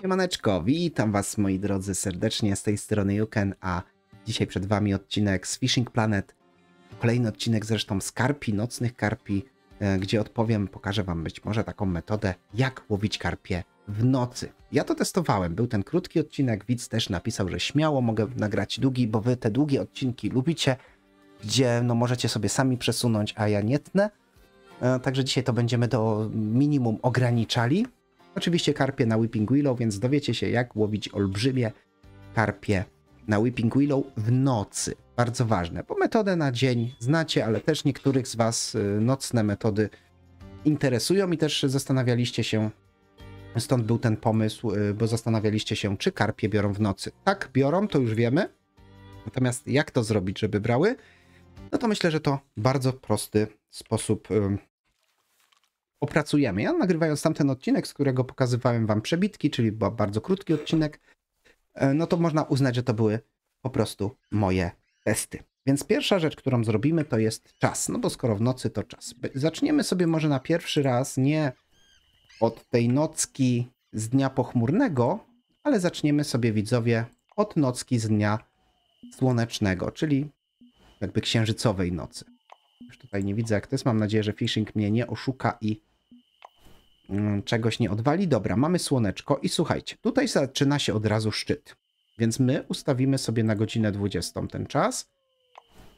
Siemaneczko, witam was moi drodzy serdecznie z tej strony Juken, a dzisiaj przed wami odcinek z Fishing Planet. Kolejny odcinek zresztą z karpi, nocnych karpi, e, gdzie odpowiem, pokażę wam być może taką metodę, jak łowić karpie w nocy. Ja to testowałem, był ten krótki odcinek, widz też napisał, że śmiało mogę nagrać długi, bo wy te długie odcinki lubicie, gdzie no możecie sobie sami przesunąć, a ja nie tnę. E, także dzisiaj to będziemy do minimum ograniczali. Oczywiście karpie na Whipping Willow, więc dowiecie się jak łowić olbrzymie karpie na Whipping Willow w nocy. Bardzo ważne, bo metodę na dzień znacie, ale też niektórych z Was y, nocne metody interesują i też zastanawialiście się, stąd był ten pomysł, y, bo zastanawialiście się, czy karpie biorą w nocy. Tak, biorą, to już wiemy. Natomiast jak to zrobić, żeby brały? No to myślę, że to bardzo prosty sposób y, opracujemy. Ja nagrywając tamten odcinek, z którego pokazywałem wam przebitki, czyli był bardzo krótki odcinek, e, no to można uznać, że to były po prostu moje testy. Więc pierwsza rzecz, którą zrobimy, to jest czas. No bo skoro w nocy, to czas. Zaczniemy sobie może na pierwszy raz nie od tej nocki z dnia pochmurnego, ale zaczniemy sobie, widzowie, od nocki z dnia słonecznego, czyli jakby księżycowej nocy. Już tutaj nie widzę, jak to jest. Mam nadzieję, że phishing mnie nie oszuka i Mm, czegoś nie odwali. Dobra, mamy słoneczko i słuchajcie, tutaj zaczyna się od razu szczyt. Więc my ustawimy sobie na godzinę 20 ten czas,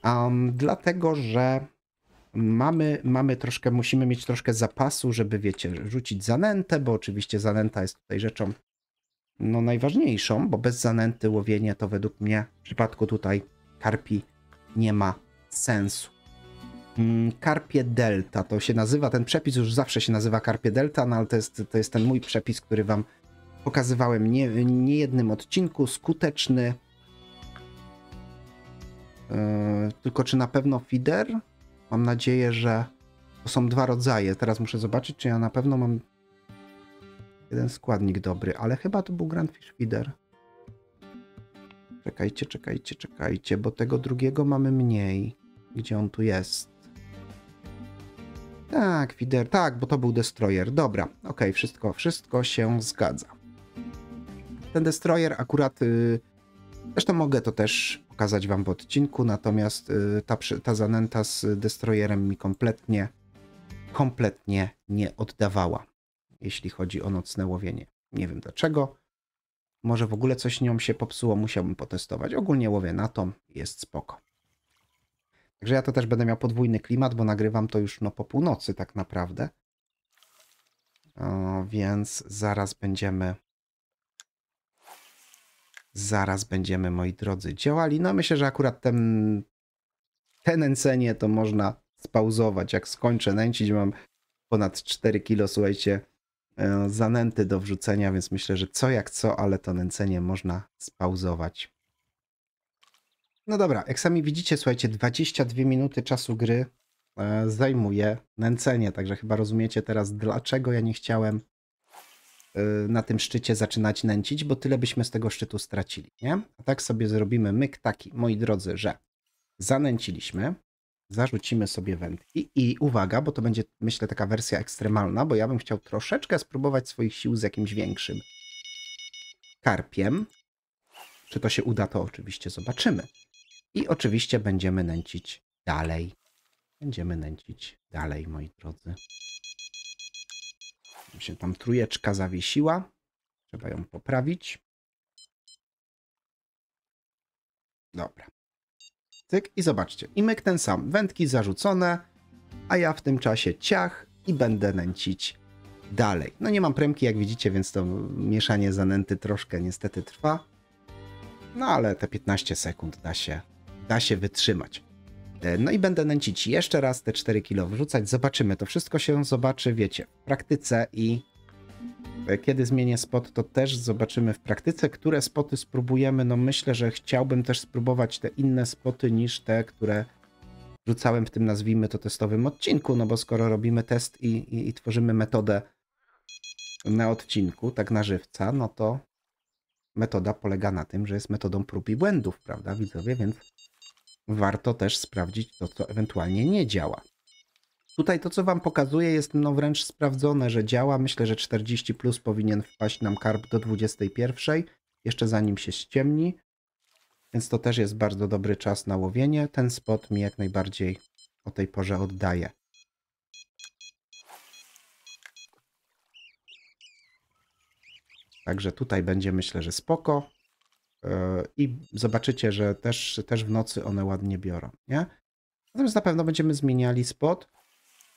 um, dlatego że mamy, mamy troszkę, musimy mieć troszkę zapasu, żeby, wiecie, rzucić zanętę, bo oczywiście zanęta jest tutaj rzeczą no, najważniejszą, bo bez zanęty łowienie to według mnie w przypadku tutaj karpi nie ma sensu. Mm, Karpie Delta to się nazywa. Ten przepis już zawsze się nazywa Karpie Delta, no ale to jest, to jest ten mój przepis, który wam pokazywałem nie, nie jednym odcinku. Skuteczny. Yy, tylko czy na pewno feeder? Mam nadzieję, że to są dwa rodzaje. Teraz muszę zobaczyć, czy ja na pewno mam jeden składnik dobry, ale chyba to był Grand Fish Feeder. Czekajcie, czekajcie, czekajcie, bo tego drugiego mamy mniej. Gdzie on tu jest? Tak, Wider, tak, bo to był destroyer. Dobra, okej, okay, wszystko, wszystko się zgadza. Ten destroyer akurat... Yy, zresztą mogę to też pokazać wam w odcinku, natomiast y, ta, ta zanęta z destroyerem mi kompletnie, kompletnie nie oddawała, jeśli chodzi o nocne łowienie. Nie wiem dlaczego. Może w ogóle coś nią się popsuło, musiałbym potestować. Ogólnie łowię na to, jest spoko. Także ja to też będę miał podwójny klimat, bo nagrywam to już no, po północy tak naprawdę. O, więc zaraz będziemy. Zaraz będziemy, moi drodzy, działali. No myślę, że akurat ten, ten nęcenie to można spauzować. Jak skończę nęcić, mam ponad 4 kilo, słuchajcie, e, zanęty do wrzucenia, więc myślę, że co jak co, ale to nęcenie można spauzować. No dobra, jak sami widzicie, słuchajcie, 22 minuty czasu gry e, zajmuje nęcenie, także chyba rozumiecie teraz, dlaczego ja nie chciałem e, na tym szczycie zaczynać nęcić, bo tyle byśmy z tego szczytu stracili, nie? A tak sobie zrobimy myk taki, moi drodzy, że zanęciliśmy, zarzucimy sobie wędki i uwaga, bo to będzie, myślę, taka wersja ekstremalna, bo ja bym chciał troszeczkę spróbować swoich sił z jakimś większym karpiem. Czy to się uda, to oczywiście zobaczymy. I oczywiście będziemy nęcić dalej. Będziemy nęcić dalej, moi drodzy. Tam się tam trujeczka zawiesiła. Trzeba ją poprawić. Dobra. Cyk i zobaczcie. I myk ten sam. Wędki zarzucone, a ja w tym czasie ciach i będę nęcić dalej. No nie mam premki, jak widzicie, więc to mieszanie zanęty troszkę niestety trwa. No ale te 15 sekund da się da się wytrzymać. E, no i będę nęcić jeszcze raz te 4 kilo, wrzucać, zobaczymy. To wszystko się zobaczy, wiecie, w praktyce i e, kiedy zmienię spot, to też zobaczymy w praktyce, które spoty spróbujemy. No myślę, że chciałbym też spróbować te inne spoty niż te, które rzucałem w tym nazwijmy to testowym odcinku, no bo skoro robimy test i, i, i tworzymy metodę na odcinku, tak na żywca, no to metoda polega na tym, że jest metodą prób i błędów, prawda widzowie, więc warto też sprawdzić to, co ewentualnie nie działa. Tutaj to, co Wam pokazuję, jest no wręcz sprawdzone, że działa. Myślę, że 40 plus powinien wpaść nam karb do 21, jeszcze zanim się ściemni. Więc to też jest bardzo dobry czas na łowienie. Ten spot mi jak najbardziej o tej porze oddaje. Także tutaj będzie myślę, że spoko. E, i zobaczycie, że też, też w nocy one ładnie biorą, nie? Natomiast na pewno będziemy zmieniali spot.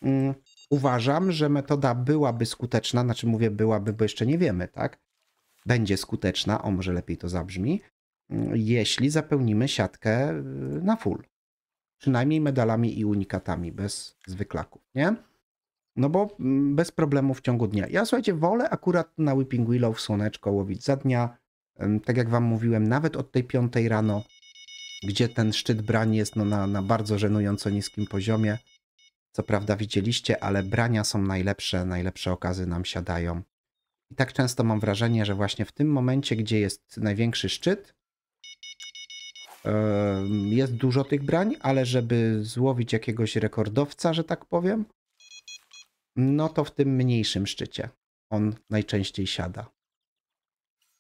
Mm, uważam, że metoda byłaby skuteczna, znaczy mówię byłaby, bo jeszcze nie wiemy, tak? Będzie skuteczna, o może lepiej to zabrzmi, mm, jeśli zapełnimy siatkę y, na full. Przynajmniej medalami i unikatami, bez zwyklaków, nie? No bo mm, bez problemu w ciągu dnia. Ja słuchajcie, wolę akurat na Whipping Willow w słoneczko łowić za dnia, tak jak wam mówiłem, nawet od tej piątej rano, gdzie ten szczyt brań jest no, na, na bardzo żenująco niskim poziomie. Co prawda widzieliście, ale brania są najlepsze, najlepsze okazy nam siadają. I tak często mam wrażenie, że właśnie w tym momencie, gdzie jest największy szczyt, jest dużo tych brań, ale żeby złowić jakiegoś rekordowca, że tak powiem, no to w tym mniejszym szczycie on najczęściej siada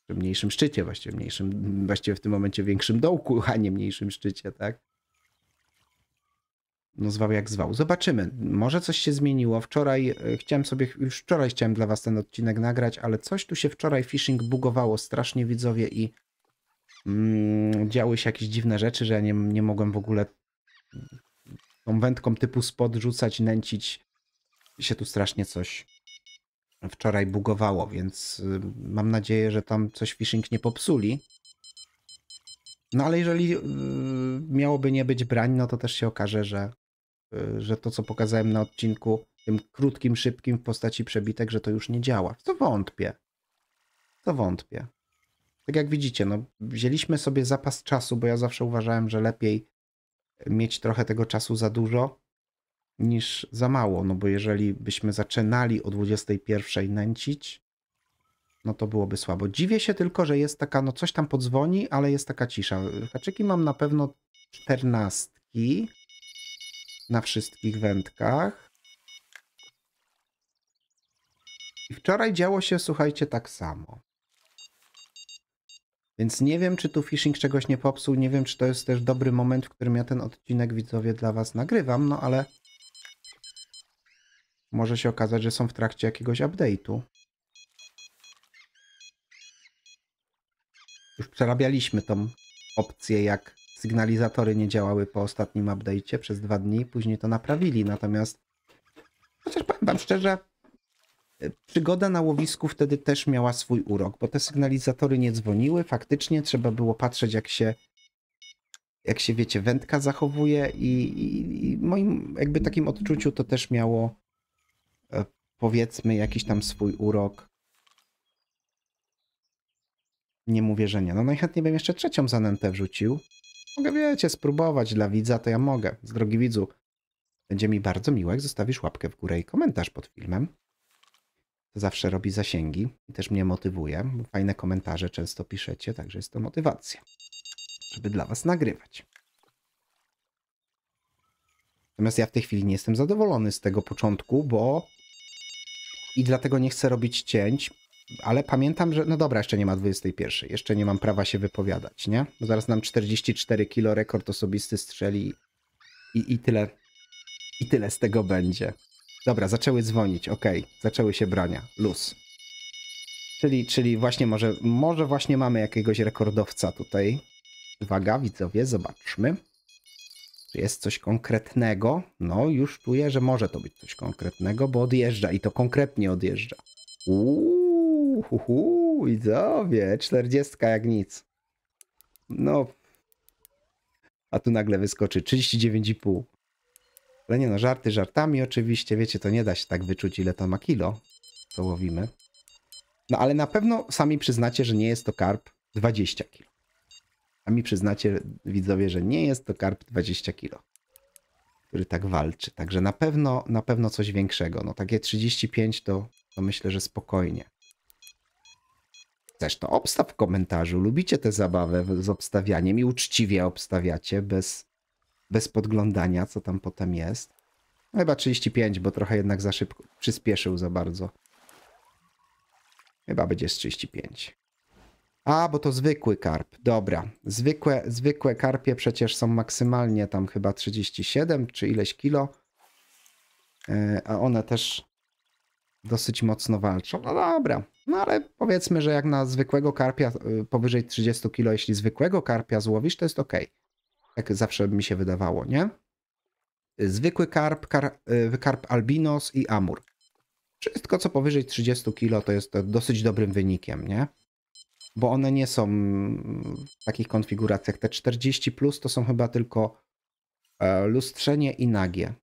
czy mniejszym szczycie, właściwie mniejszym, właściwie w tym momencie większym dołku, a nie mniejszym szczycie, tak? No zwał jak zwał. Zobaczymy. Może coś się zmieniło. Wczoraj e, chciałem sobie, już wczoraj chciałem dla was ten odcinek nagrać, ale coś tu się wczoraj phishing bugowało strasznie widzowie i mm, działy się jakieś dziwne rzeczy, że ja nie, nie mogłem w ogóle tą wędką typu spod rzucać, nęcić. się tu strasznie coś wczoraj bugowało, więc y, mam nadzieję, że tam coś phishing nie popsuli. No ale jeżeli y, miałoby nie być brań, no to też się okaże, że, y, że to, co pokazałem na odcinku, tym krótkim, szybkim w postaci przebitek, że to już nie działa. To wątpię. To wątpię. Tak jak widzicie, no, wzięliśmy sobie zapas czasu, bo ja zawsze uważałem, że lepiej mieć trochę tego czasu za dużo, niż za mało, no bo jeżeli byśmy zaczynali o 21 nęcić, no to byłoby słabo. Dziwię się tylko, że jest taka, no coś tam podzwoni, ale jest taka cisza. Haczyki mam na pewno czternastki na wszystkich wędkach. I wczoraj działo się, słuchajcie, tak samo. Więc nie wiem, czy tu phishing czegoś nie popsuł, nie wiem, czy to jest też dobry moment, w którym ja ten odcinek, widzowie, dla was nagrywam, no ale może się okazać, że są w trakcie jakiegoś update'u. Już przerabialiśmy tą opcję, jak sygnalizatory nie działały po ostatnim update'cie przez dwa dni. Później to naprawili, natomiast chociaż powiem wam szczerze, przygoda na łowisku wtedy też miała swój urok, bo te sygnalizatory nie dzwoniły. Faktycznie trzeba było patrzeć, jak się jak się wiecie, wędka zachowuje i, i, i, moim jakby takim odczuciu to też miało powiedzmy jakiś tam swój urok. Nie mówię, że nie. No najchętniej bym jeszcze trzecią zanętę wrzucił. Mogę, wiecie, spróbować dla widza, to ja mogę. Z drogi widzu, będzie mi bardzo miło, jak zostawisz łapkę w górę i komentarz pod filmem. To zawsze robi zasięgi i też mnie motywuje. Fajne komentarze często piszecie, także jest to motywacja, żeby dla was nagrywać. Natomiast ja w tej chwili nie jestem zadowolony z tego początku, bo i dlatego nie chcę robić cięć, ale pamiętam, że no dobra, jeszcze nie ma 21, jeszcze nie mam prawa się wypowiadać, nie? Bo zaraz nam 44 kilo rekord osobisty strzeli i, i tyle i tyle z tego będzie. Dobra, zaczęły dzwonić, ok, zaczęły się brania, luz. Czyli, czyli właśnie może, może właśnie mamy jakiegoś rekordowca tutaj. Uwaga, widzowie, zobaczmy jest coś konkretnego? No, już czuję, że może to być coś konkretnego, bo odjeżdża i to konkretnie odjeżdża. Uuu, hu, widzowie, 40 jak nic. No. A tu nagle wyskoczy 39,5. Ale nie no, żarty żartami oczywiście, wiecie, to nie da się tak wyczuć, ile to ma kilo, co łowimy. No ale na pewno sami przyznacie, że nie jest to karp 20 kilo. A mi przyznacie, widzowie, że nie jest to karp 20 kg, który tak walczy. Także na pewno, na pewno coś większego. No takie 35 to, to myślę, że spokojnie. Zresztą obstaw w komentarzu. Lubicie tę zabawę z obstawianiem i uczciwie obstawiacie, bez, bez podglądania, co tam potem jest. No, chyba 35, bo trochę jednak za szybko przyspieszył za bardzo. Chyba będzie z 35. A, bo to zwykły karp. Dobra. Zwykłe, zwykłe karpie przecież są maksymalnie tam chyba 37 czy ileś kilo. E, a one też dosyć mocno walczą. No dobra. No ale powiedzmy, że jak na zwykłego karpia e, powyżej 30 kilo, jeśli zwykłego karpia złowisz, to jest ok. Tak zawsze mi się wydawało, nie? Zwykły karp, kar, e, karp albinos i amur. Wszystko co powyżej 30 kilo to jest dosyć dobrym wynikiem, nie? bo one nie są w takich konfiguracjach. Te 40 plus to są chyba tylko e, lustrzenie i nagie.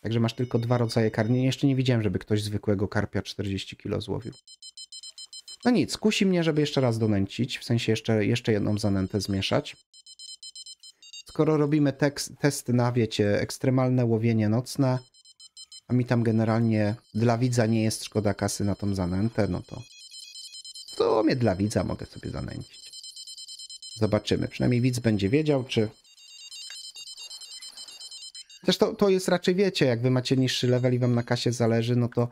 Także masz tylko dwa rodzaje karmienia. Jeszcze nie widziałem, żeby ktoś zwykłego karpia 40 kg złowił. No nic, kusi mnie, żeby jeszcze raz donęcić, w sensie jeszcze, jeszcze jedną zanętę zmieszać. Skoro robimy tekst, testy na, wiecie, ekstremalne łowienie nocne, a mi tam generalnie dla widza nie jest szkoda kasy na tą zanętę, no to sumie dla widza mogę sobie zanęcić. Zobaczymy. Przynajmniej widz będzie wiedział, czy... Też to, to jest raczej, wiecie, jak wy macie niższy level i wam na kasie zależy, no to,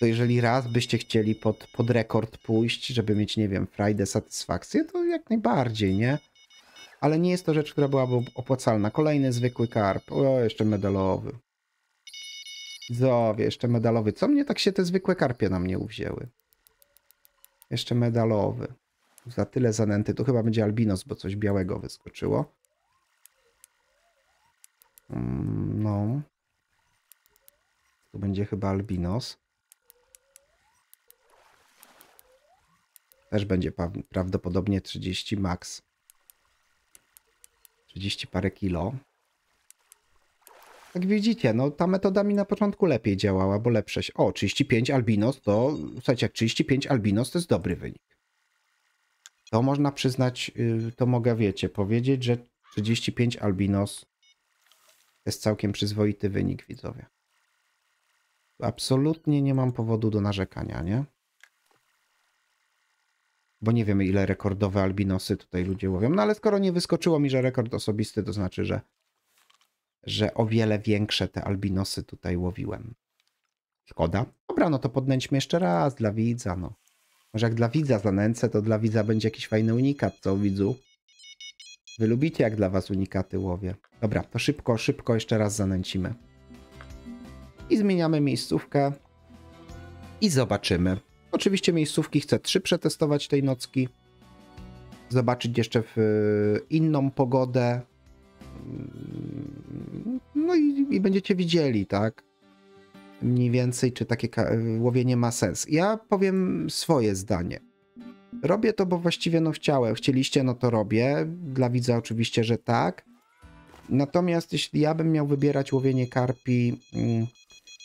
to jeżeli raz byście chcieli pod, pod rekord pójść, żeby mieć, nie wiem, frajdę, satysfakcję, to jak najbardziej, nie? Ale nie jest to rzecz, która byłaby opłacalna. Kolejny zwykły karp. O, jeszcze medalowy. Zowie, jeszcze medalowy. Co mnie tak się te zwykłe karpie na mnie uwzięły? Jeszcze medalowy. Za tyle zanęty. To chyba będzie albinos, bo coś białego wyskoczyło. Mm, no. To będzie chyba albinos. Też będzie prawdopodobnie 30 max. 30 parę kilo. Jak widzicie, no ta metoda mi na początku lepiej działała, bo lepsze się... O, 35 albinos to... Słuchajcie, jak 35 albinos to jest dobry wynik. To można przyznać, y, to mogę, wiecie, powiedzieć, że 35 albinos to jest całkiem przyzwoity wynik, widzowie. Absolutnie nie mam powodu do narzekania, nie? Bo nie wiemy, ile rekordowe albinosy tutaj ludzie łowią. No ale skoro nie wyskoczyło mi, że rekord osobisty, to znaczy, że że o wiele większe te albinosy tutaj łowiłem. Szkoda. Dobra, no to podnęćmy jeszcze raz dla widza, no. Może jak dla widza zanęcę, to dla widza będzie jakiś fajny unikat, co widzu? Wy lubicie, jak dla was unikaty łowię. Dobra, to szybko, szybko jeszcze raz zanęcimy. I zmieniamy miejscówkę. I zobaczymy. Oczywiście miejscówki chcę trzy przetestować tej nocki. Zobaczyć jeszcze w y, inną pogodę. Mm, no i, i będziecie widzieli, tak? Mniej więcej, czy takie łowienie ma sens. Ja powiem swoje zdanie. Robię to, bo właściwie no chciałem. Chcieliście, no to robię. Dla widza oczywiście, że tak. Natomiast jeśli ja bym miał wybierać łowienie karpi... Mm,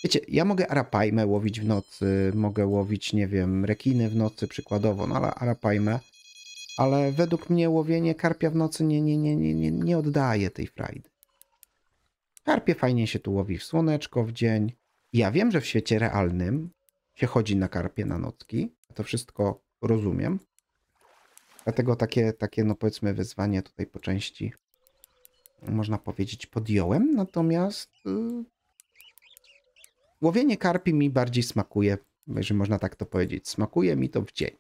wiecie, ja mogę arapajmę łowić w nocy, mogę łowić, nie wiem, rekiny w nocy przykładowo, no ale arapajmę. Ale według mnie łowienie karpia w nocy nie, nie, nie, nie, nie oddaje tej frajdy. Karpie fajnie się tu łowi w słoneczko, w dzień. Ja wiem, że w świecie realnym się chodzi na karpie na nocki. To wszystko rozumiem. Dlatego takie, takie no powiedzmy wyzwanie tutaj po części można powiedzieć podjąłem. Natomiast yy, łowienie karpi mi bardziej smakuje, jeżeli można tak to powiedzieć. Smakuje mi to w dzień.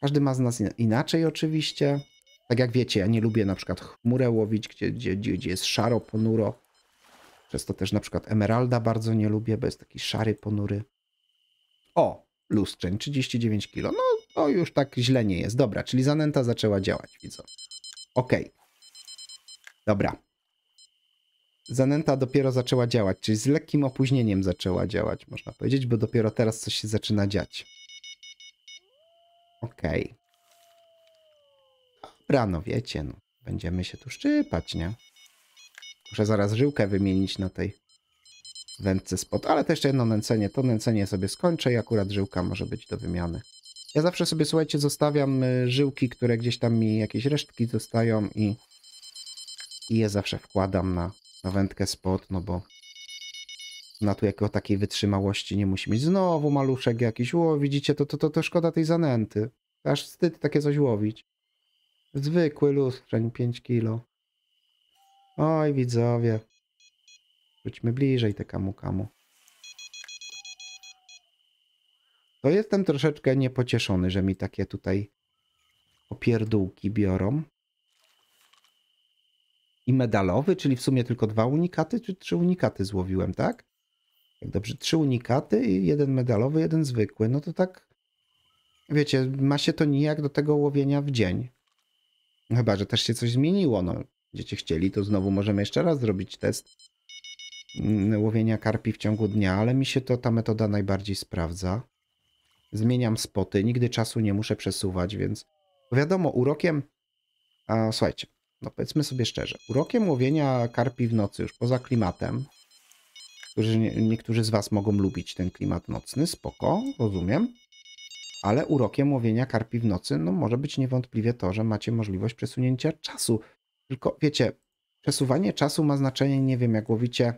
Każdy ma z nas inaczej oczywiście. Tak jak wiecie, ja nie lubię na przykład chmurę łowić, gdzie, gdzie, gdzie jest szaro, ponuro. Przez to też na przykład emeralda bardzo nie lubię, bo jest taki szary, ponury. O, lustrzeń, 39 kg. No, to już tak źle nie jest. Dobra, czyli zanęta zaczęła działać, widzę. Okej. Okay. Dobra. Zanęta dopiero zaczęła działać, czyli z lekkim opóźnieniem zaczęła działać, można powiedzieć, bo dopiero teraz coś się zaczyna dziać. Okej. Okay rano, wiecie, no, będziemy się tu szczypać, nie? Muszę zaraz żyłkę wymienić na tej wędce spod, ale też jedno nęcenie, to nęcenie sobie skończę i akurat żyłka może być do wymiany. Ja zawsze sobie, słuchajcie, zostawiam y, żyłki, które gdzieś tam mi jakieś resztki zostają i, i je zawsze wkładam na, na wędkę spod, no bo na tu jako takiej wytrzymałości nie musi mieć. Znowu maluszek jakiś, o widzicie, to, to, to, to szkoda tej zanęty. Aż wstyd takie coś łowić. Zwykły lustrzeń, 5 kilo. Oj, widzowie. Wróćmy bliżej te kamu kamu. To jestem troszeczkę niepocieszony, że mi takie tutaj opierdółki biorą. I medalowy, czyli w sumie tylko dwa unikaty, czy trzy unikaty złowiłem, tak? Jak dobrze, trzy unikaty i jeden medalowy, jeden zwykły. No to tak, wiecie, ma się to nijak do tego łowienia w dzień. No chyba, że też się coś zmieniło. No, będziecie chcieli, to znowu możemy jeszcze raz zrobić test mm, łowienia karpi w ciągu dnia, ale mi się to ta metoda najbardziej sprawdza. Zmieniam spoty, nigdy czasu nie muszę przesuwać, więc wiadomo, urokiem. A, słuchajcie, no powiedzmy sobie szczerze, urokiem łowienia karpi w nocy, już poza klimatem, którzy, niektórzy z Was mogą lubić ten klimat nocny, spoko, rozumiem ale urokiem łowienia karpi w nocy no, może być niewątpliwie to, że macie możliwość przesunięcia czasu. Tylko wiecie, przesuwanie czasu ma znaczenie, nie wiem, jak łowicie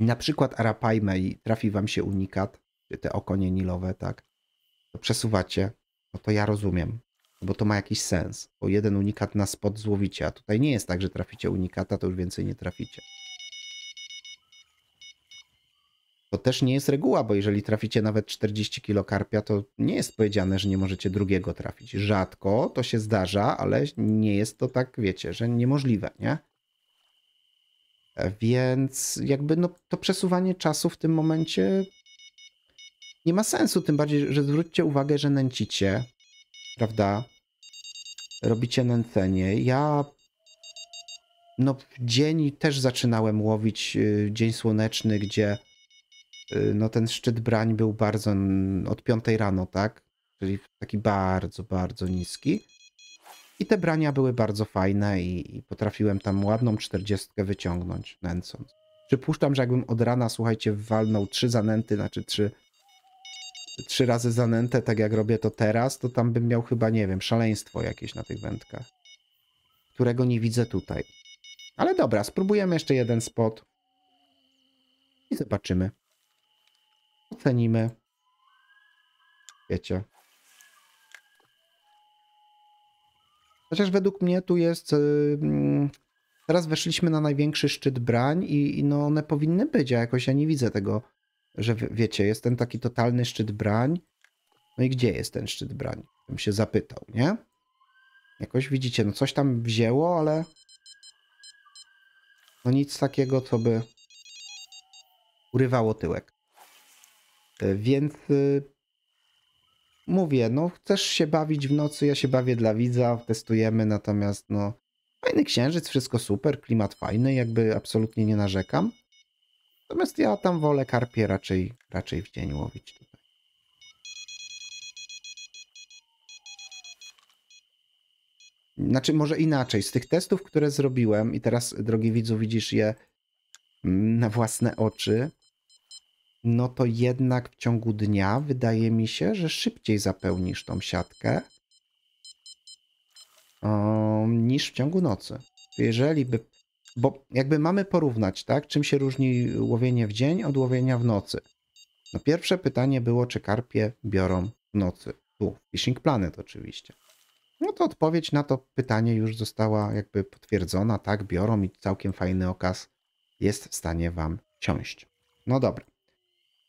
na przykład arapaimę i trafi wam się unikat, czy te okonie nilowe, tak, to przesuwacie, no to ja rozumiem, bo to ma jakiś sens, bo jeden unikat na spod złowicie, a tutaj nie jest tak, że traficie unikata, to już więcej nie traficie. To też nie jest reguła, bo jeżeli traficie nawet 40 kilo karpia, to nie jest powiedziane, że nie możecie drugiego trafić. Rzadko to się zdarza, ale nie jest to tak, wiecie, że niemożliwe, nie? E, więc jakby no, to przesuwanie czasu w tym momencie nie ma sensu, tym bardziej, że zwróćcie uwagę, że nęcicie, prawda? Robicie nęcenie. Ja no w dzień też zaczynałem łowić y, dzień słoneczny, gdzie Y, no ten szczyt brań był bardzo od 5 rano, tak? Czyli taki bardzo, bardzo niski. I te brania były bardzo fajne i, i potrafiłem tam ładną czterdziestkę wyciągnąć, nęcąc. Przypuszczam, że jakbym od rana, słuchajcie, walnął trzy zanęty, znaczy trzy, trzy razy zanętę, tak jak robię to teraz, to tam bym miał chyba, nie wiem, szaleństwo jakieś na tych wędkach, którego nie widzę tutaj. Ale dobra, spróbujemy jeszcze jeden spot i zobaczymy. Ocenimy. Wiecie. Chociaż według mnie tu jest... Yy, teraz weszliśmy na największy szczyt brań i, i no one powinny być, a jakoś ja nie widzę tego, że wiecie, jest ten taki totalny szczyt brań. No i gdzie jest ten szczyt brań? Bym się zapytał, nie? Jakoś widzicie, no coś tam wzięło, ale... No nic takiego, co by urywało tyłek. E, więc y, mówię, no chcesz się bawić w nocy, ja się bawię dla widza, testujemy, natomiast no fajny księżyc, wszystko super, klimat fajny, jakby absolutnie nie narzekam. Natomiast ja tam wolę karpie raczej, raczej w dzień łowić tutaj. Znaczy może inaczej, z tych testów, które zrobiłem i teraz drogi widzu widzisz je mm, na własne oczy, no to jednak w ciągu dnia wydaje mi się, że szybciej zapełnisz tą siatkę um, niż w ciągu nocy. Jeżeli by, bo jakby mamy porównać, tak, czym się różni łowienie w dzień od łowienia w nocy. No pierwsze pytanie było, czy karpie biorą w nocy. Tu, Fishing Planet oczywiście. No to odpowiedź na to pytanie już została jakby potwierdzona, tak, biorą i całkiem fajny okaz jest w stanie wam ciąść. No dobra.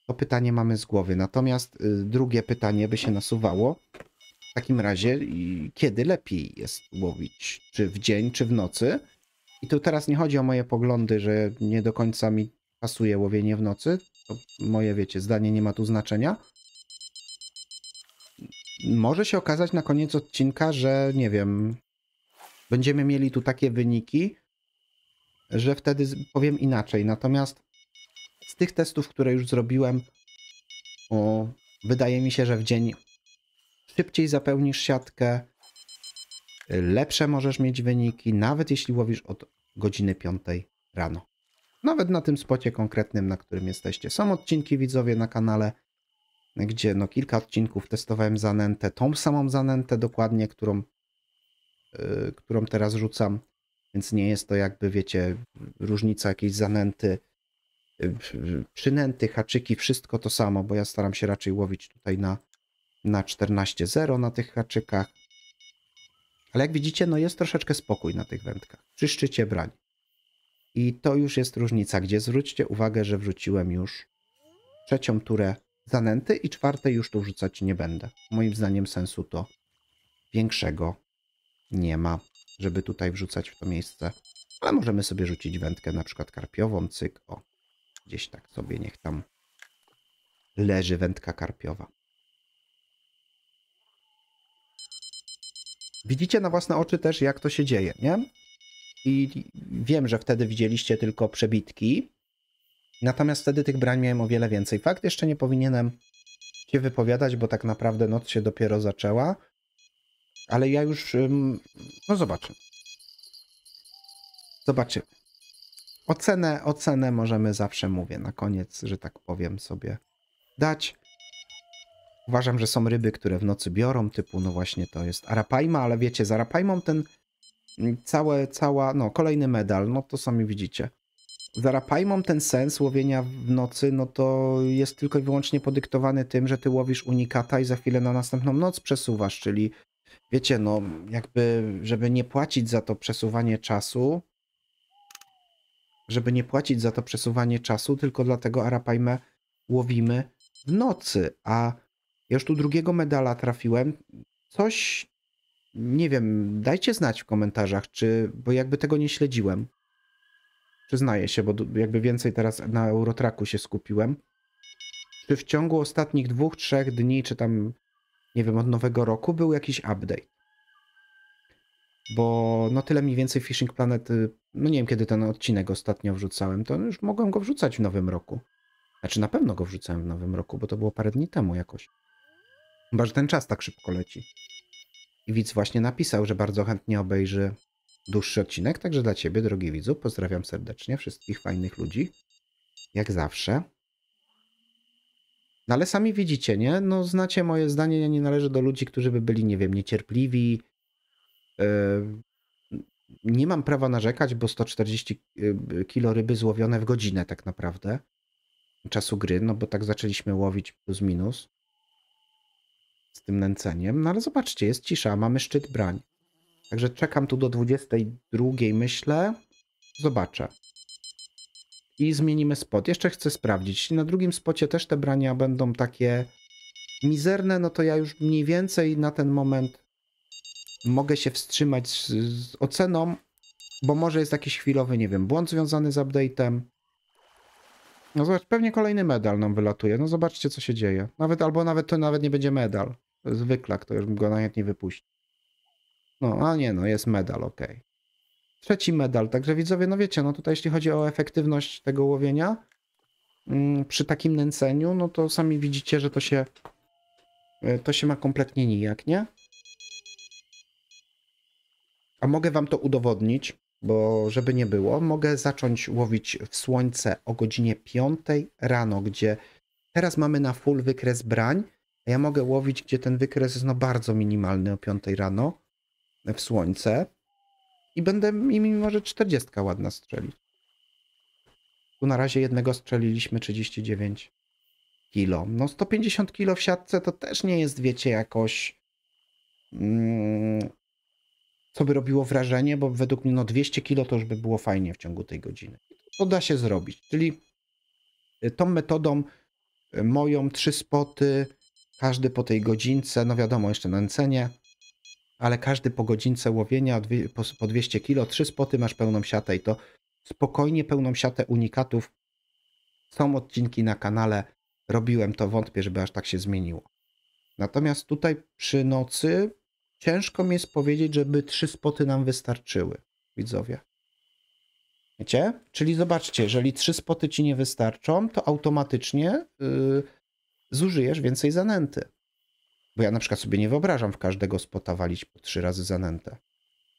To pytanie mamy z głowy. Natomiast y, drugie pytanie by się nasuwało. W takim razie, y, kiedy lepiej jest łowić? Czy w dzień, czy w nocy? I tu teraz nie chodzi o moje poglądy, że nie do końca mi pasuje łowienie w nocy. To moje, wiecie, zdanie nie ma tu znaczenia. Może się okazać na koniec odcinka, że nie wiem, będziemy mieli tu takie wyniki, że wtedy powiem inaczej. Natomiast z tych testów, które już zrobiłem, o, wydaje mi się, że w dzień szybciej zapełnisz siatkę, lepsze możesz mieć wyniki, nawet jeśli łowisz od godziny 5 rano. Nawet na tym spocie konkretnym, na którym jesteście. Są odcinki widzowie na kanale, gdzie no kilka odcinków testowałem zanętę, tą samą zanętę dokładnie, którą, yy, którą teraz rzucam, więc nie jest to jakby wiecie różnica jakiejś zanęty Y, przynęty, haczyki, wszystko to samo, bo ja staram się raczej łowić tutaj na, na 14.0 na tych haczykach. Ale jak widzicie, no jest troszeczkę spokój na tych wędkach. Czyszczycie brań. I to już jest różnica, gdzie zwróćcie uwagę, że wrzuciłem już trzecią turę zanęty i czwartej już tu wrzucać nie będę. Moim zdaniem sensu to większego nie ma, żeby tutaj wrzucać w to miejsce. Ale możemy sobie rzucić wędkę na przykład karpiową, cyk, o. Gdzieś tak sobie niech tam leży wędka karpiowa. Widzicie na własne oczy też, jak to się dzieje, nie? I wiem, że wtedy widzieliście tylko przebitki, natomiast wtedy tych brań miałem o wiele więcej. Fakt, jeszcze nie powinienem się wypowiadać, bo tak naprawdę noc się dopiero zaczęła, ale ja już, no zobaczymy, Zobaczymy ocenę, ocenę możemy zawsze, mówię, na koniec, że tak powiem sobie dać. Uważam, że są ryby, które w nocy biorą, typu no właśnie to jest arapaima, ale wiecie, z arapaimą ten mm, całe, cała, no kolejny medal, no to sami widzicie. Z arapaimą ten sens łowienia w nocy, no to jest tylko i wyłącznie podyktowany tym, że ty łowisz unikata i za chwilę na następną noc przesuwasz, czyli wiecie, no jakby, żeby nie płacić za to przesuwanie czasu, żeby nie płacić za to przesuwanie czasu, tylko dlatego Arapaimę łowimy w nocy, a ja już tu drugiego medala trafiłem. Coś, nie wiem, dajcie znać w komentarzach, czy, bo jakby tego nie śledziłem. Przyznaję się, bo jakby więcej teraz na Eurotraku się skupiłem. Czy w ciągu ostatnich dwóch, trzech dni, czy tam, nie wiem, od nowego roku był jakiś update? bo no tyle mniej więcej Fishing Planet, y, no nie wiem kiedy ten odcinek ostatnio wrzucałem, to już mogłem go wrzucać w nowym roku. Znaczy na pewno go wrzucałem w nowym roku, bo to było parę dni temu jakoś. Chyba, że ten czas tak szybko leci. I widz właśnie napisał, że bardzo chętnie obejrzy dłuższy odcinek, także dla ciebie, drogi widzu, pozdrawiam serdecznie wszystkich fajnych ludzi, jak zawsze. No ale sami widzicie, nie? No znacie moje zdanie, ja nie należę do ludzi, którzy by byli, nie wiem, niecierpliwi, nie mam prawa narzekać, bo 140 y, kilo ryby złowione w godzinę tak naprawdę czasu gry, no bo tak zaczęliśmy łowić plus minus z tym nęceniem. No ale zobaczcie, jest cisza, mamy szczyt brań. Także czekam tu do 22, myślę. Zobaczę. I zmienimy spot. Jeszcze chcę sprawdzić. Jeśli na drugim spocie też te brania będą takie mizerne, no to ja już mniej więcej na ten moment mogę się wstrzymać z, z oceną, bo może jest jakiś chwilowy, nie wiem, błąd związany z update'em. No zobacz, pewnie kolejny medal nam wylatuje. No zobaczcie, co się dzieje. Nawet, albo nawet to nawet nie będzie medal. Zwykle, to już go go nie wypuścił. No, a nie, no jest medal, ok. Trzeci medal, także widzowie, no wiecie, no tutaj jeśli chodzi o efektywność tego łowienia, mm, przy takim nęceniu, no to sami widzicie, że to się e, to się ma kompletnie nijak, nie? A mogę wam to udowodnić, bo żeby nie było, mogę zacząć łowić w słońce o godzinie 5 rano, gdzie teraz mamy na full wykres brań, a ja mogę łowić, gdzie ten wykres jest no bardzo minimalny o 5 rano w słońce i będę mi mimo, że 40 ładna strzelić. Tu na razie jednego strzeliliśmy 39 kilo. No 150 kilo w siatce to też nie jest, wiecie, jakoś mm, co by robiło wrażenie, bo według mnie no 200 kilo to już by było fajnie w ciągu tej godziny. To da się zrobić. Czyli y, tą metodą y, moją trzy spoty, każdy po tej godzince, no wiadomo, jeszcze na cenie, ale każdy po godzince łowienia po 200 kilo, trzy spoty masz pełną siatę i to spokojnie pełną siatę unikatów. Są odcinki na kanale, robiłem to, wątpię, żeby aż tak się zmieniło. Natomiast tutaj przy nocy ciężko mi jest powiedzieć, żeby trzy spoty nam wystarczyły, widzowie. Wiecie? Czyli zobaczcie, jeżeli trzy spoty ci nie wystarczą, to automatycznie yy, zużyjesz więcej zanęty. Bo ja na przykład sobie nie wyobrażam w każdego spota walić po trzy razy zanętę.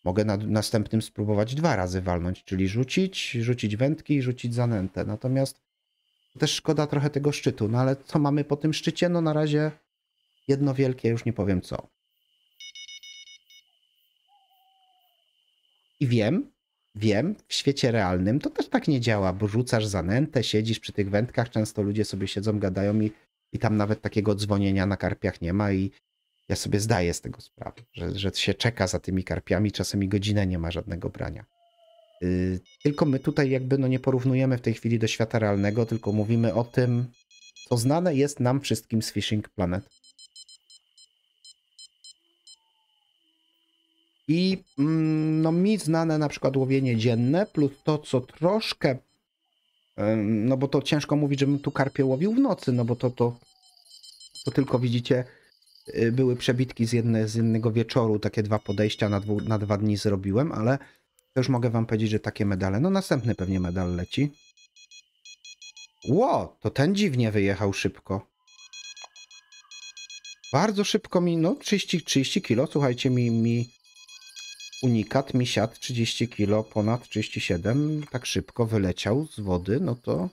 Mogę na następnym spróbować dwa razy walnąć, czyli rzucić, rzucić wędki i rzucić zanętę. Natomiast też szkoda trochę tego szczytu, no ale co mamy po tym szczycie? No na razie jedno wielkie, już nie powiem co. I wiem, wiem, w świecie realnym to też tak nie działa, bo rzucasz zanętę, siedzisz przy tych wędkach, często ludzie sobie siedzą, gadają i, i tam nawet takiego dzwonienia na karpiach nie ma i ja sobie zdaję z tego sprawę, że, że się czeka za tymi karpiami, czasami godzinę nie ma żadnego brania. Yy, tylko my tutaj jakby no nie porównujemy w tej chwili do świata realnego, tylko mówimy o tym, co znane jest nam wszystkim z Fishing Planet. I mm, no, mi znane na przykład łowienie dzienne, plus to, co troszkę, no bo to ciężko mówić, żebym tu karpie łowił w nocy, no bo to, to, to tylko widzicie, y, były przebitki z, jedne, z jednego wieczoru, takie dwa podejścia na, dwu, na dwa dni zrobiłem, ale to już mogę wam powiedzieć, że takie medale. No następny pewnie medal leci. Ło, to ten dziwnie wyjechał szybko. Bardzo szybko mi, no 30, 30 kilo, słuchajcie, mi, mi unikat mi siadł 30 kg, ponad 37, tak szybko wyleciał z wody, no to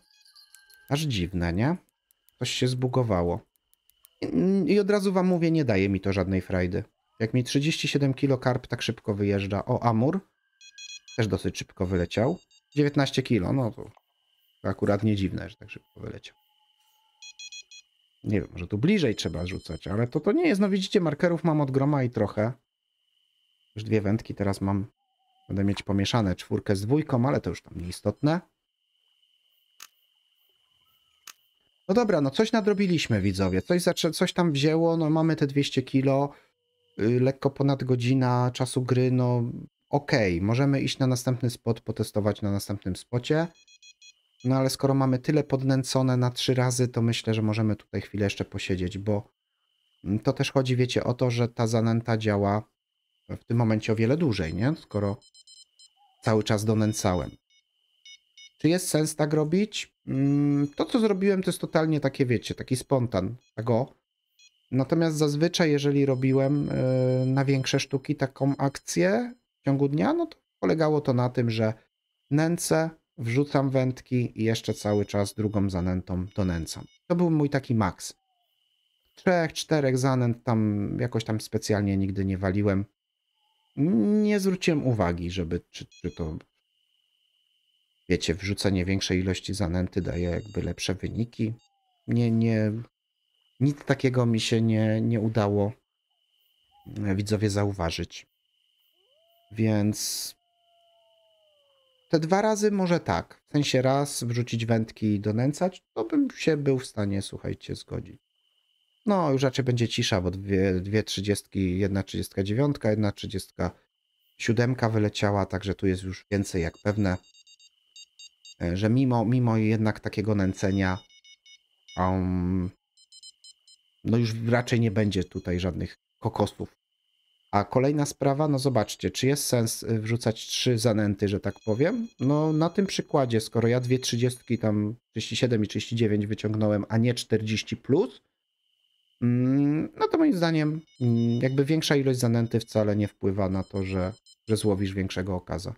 aż dziwne, nie? Coś się zbugowało. I od razu wam mówię, nie daje mi to żadnej frajdy. Jak mi 37 kg karp tak szybko wyjeżdża, o Amur też dosyć szybko wyleciał. 19 kg, no to, akurat nie dziwne, że tak szybko wyleciał. Nie wiem, może tu bliżej trzeba rzucać, ale to to nie jest. No widzicie, markerów mam od groma i trochę. Już dwie wędki teraz mam. Będę mieć pomieszane czwórkę z dwójką, ale to już tam nieistotne. No dobra, no coś nadrobiliśmy widzowie. Coś, coś tam wzięło, no mamy te 200 kilo. Y, lekko ponad godzina czasu gry, no okej. Okay. Możemy iść na następny spot, potestować na następnym spocie. No ale skoro mamy tyle podnęcone na trzy razy, to myślę, że możemy tutaj chwilę jeszcze posiedzieć, bo mm, to też chodzi, wiecie, o to, że ta zanęta działa w tym momencie o wiele dłużej, nie? Skoro cały czas donęcałem. Czy jest sens tak robić? Mm, to, co zrobiłem, to jest totalnie takie, wiecie, taki spontan tego. Natomiast zazwyczaj, jeżeli robiłem y, na większe sztuki taką akcję w ciągu dnia, no to polegało to na tym, że nęcę, wrzucam wędki i jeszcze cały czas drugą zanętą donęcam. To był mój taki maks. Trzech, czterech zanęt tam jakoś tam specjalnie nigdy nie waliłem nie zwróciłem uwagi, żeby czy, czy to wiecie, wrzucenie większej ilości zanęty daje jakby lepsze wyniki. Nie, nie, nic takiego mi się nie, nie udało e, widzowie zauważyć. Więc te dwa razy może tak. W sensie raz wrzucić wędki i donęcać, to bym się był w stanie, słuchajcie, zgodzić. No, już raczej będzie cisza, bo dwie, dwie trzydziestki, jedna trzydziestka dziewiątka, jedna trzydziestka siódemka wyleciała, także tu jest już więcej jak pewne, e, że mimo, mimo jednak takiego nęcenia um, no już raczej nie będzie tutaj żadnych kokosów. A kolejna sprawa, no zobaczcie, czy jest sens y, wrzucać trzy zanęty, że tak powiem? No na tym przykładzie, skoro ja dwie trzydziestki tam 37 i 39 wyciągnąłem, a nie 40 plus, Mm, no to moim zdaniem mm, jakby większa ilość zanęty wcale nie wpływa na to, że, że złowisz większego okaza.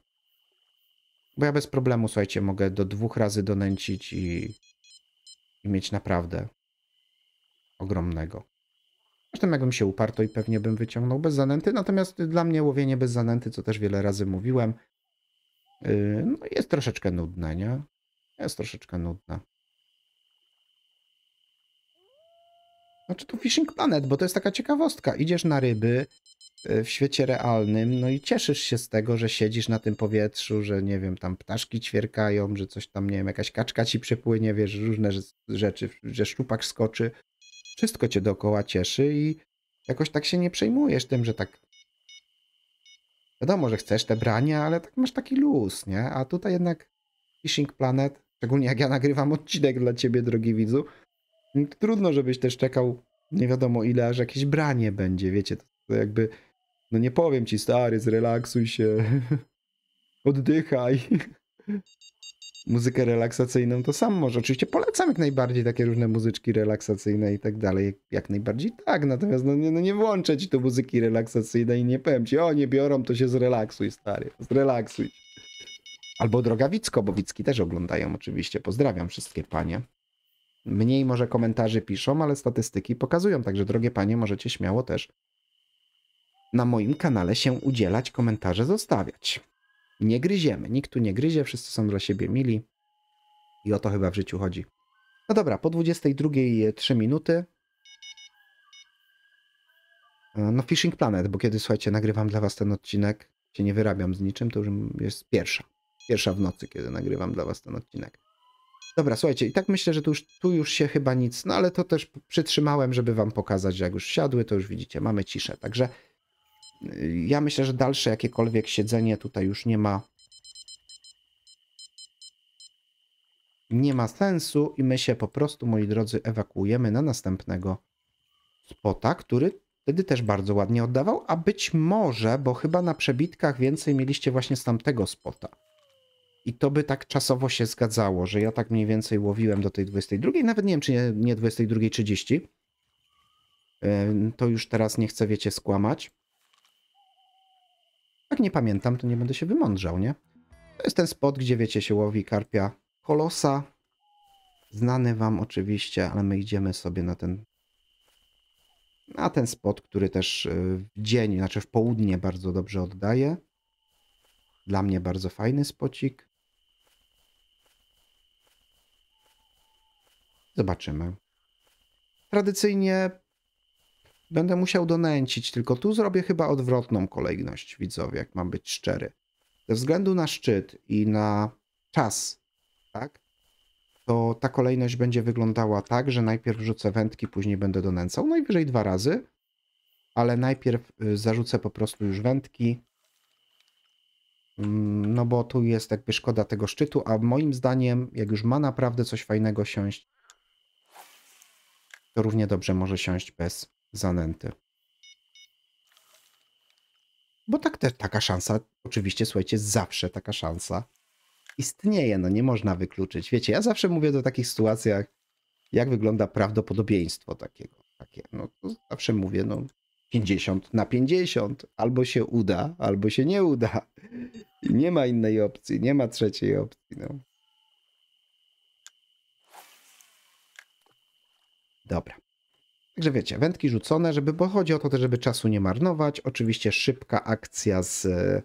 Bo ja bez problemu, słuchajcie, mogę do dwóch razy donęcić i, i mieć naprawdę ogromnego. Zresztą jakbym się uparł, to i pewnie bym wyciągnął bez zanęty, natomiast dla mnie łowienie bez zanęty, co też wiele razy mówiłem, y, no jest troszeczkę nudne, nie? Jest troszeczkę nudne. Znaczy tu Fishing Planet, bo to jest taka ciekawostka. Idziesz na ryby e, w świecie realnym, no i cieszysz się z tego, że siedzisz na tym powietrzu, że nie wiem, tam ptaszki ćwierkają, że coś tam, nie wiem, jakaś kaczka ci przypłynie, wiesz, różne rzeczy, że szczupak skoczy. Wszystko cię dookoła cieszy i jakoś tak się nie przejmujesz tym, że tak wiadomo, że chcesz te brania, ale tak masz taki luz, nie? A tutaj jednak Fishing Planet, szczególnie jak ja nagrywam odcinek dla ciebie, drogi widzu, Trudno, żebyś też czekał nie wiadomo ile, aż jakieś branie będzie, wiecie, to jakby, no nie powiem ci stary, zrelaksuj się, oddychaj. Muzykę relaksacyjną to sam może, oczywiście polecam jak najbardziej takie różne muzyczki relaksacyjne i tak dalej, jak, najbardziej tak, natomiast no nie, no nie włączę ci tu muzyki relaksacyjnej i nie powiem ci, o nie biorą, to się zrelaksuj stary, zrelaksuj. Albo Droga Wicko, bo Wicki też oglądają oczywiście, pozdrawiam wszystkie panie. Mniej może komentarzy piszą, ale statystyki pokazują, także drogie panie, możecie śmiało też na moim kanale się udzielać, komentarze zostawiać. Nie gryziemy, nikt tu nie gryzie, wszyscy są dla siebie mili i o to chyba w życiu chodzi. No dobra, po 22 e, minuty. E, no Fishing Planet, bo kiedy, słuchajcie, nagrywam dla was ten odcinek, się nie wyrabiam z niczym, to już jest pierwsza. Pierwsza w nocy, kiedy nagrywam dla was ten odcinek. Dobra, słuchajcie, i tak myślę, że tu już, tu już się chyba nic, no ale to też przytrzymałem, żeby wam pokazać, jak już siadły, to już widzicie, mamy ciszę. Także y, ja myślę, że dalsze jakiekolwiek siedzenie tutaj już nie ma nie ma sensu i my się po prostu, moi drodzy, ewakuujemy na następnego spota, który wtedy też bardzo ładnie oddawał, a być może, bo chyba na przebitkach więcej mieliście właśnie z tamtego spota. I to by tak czasowo się zgadzało, że ja tak mniej więcej łowiłem do tej 22, nawet nie wiem, czy nie, nie 22.30. To już teraz nie chcę, wiecie, skłamać. Jak nie pamiętam, to nie będę się wymądrzał, nie? To jest ten spot, gdzie, wiecie, się łowi karpia kolosa. Znany wam oczywiście, ale my idziemy sobie na ten na ten spot, który też e, w dzień, znaczy w południe bardzo dobrze oddaje. Dla mnie bardzo fajny spocik. Zobaczymy. Tradycyjnie będę musiał donęcić, tylko tu zrobię chyba odwrotną kolejność, widzowie, jak mam być szczery. Ze względu na szczyt i na czas, tak? To ta kolejność będzie wyglądała tak, że najpierw rzucę wędki, później będę donęcał, najwyżej dwa razy, ale najpierw y, zarzucę po prostu już wędki, mm, no bo tu jest jakby szkoda tego szczytu, a moim zdaniem, jak już ma naprawdę coś fajnego siąść, to równie dobrze może siąść bez zanęty. Bo tak te, taka szansa, oczywiście, słuchajcie, zawsze taka szansa istnieje, no nie można wykluczyć. Wiecie, ja zawsze mówię do takich sytuacjach, jak wygląda prawdopodobieństwo takiego. Takie, no zawsze mówię, no 50 na 50, albo się uda, albo się nie uda. I nie ma innej opcji, nie ma trzeciej opcji. No. Dobra. Także wiecie, wędki rzucone, żeby, bo chodzi o to, żeby czasu nie marnować. Oczywiście szybka akcja z e,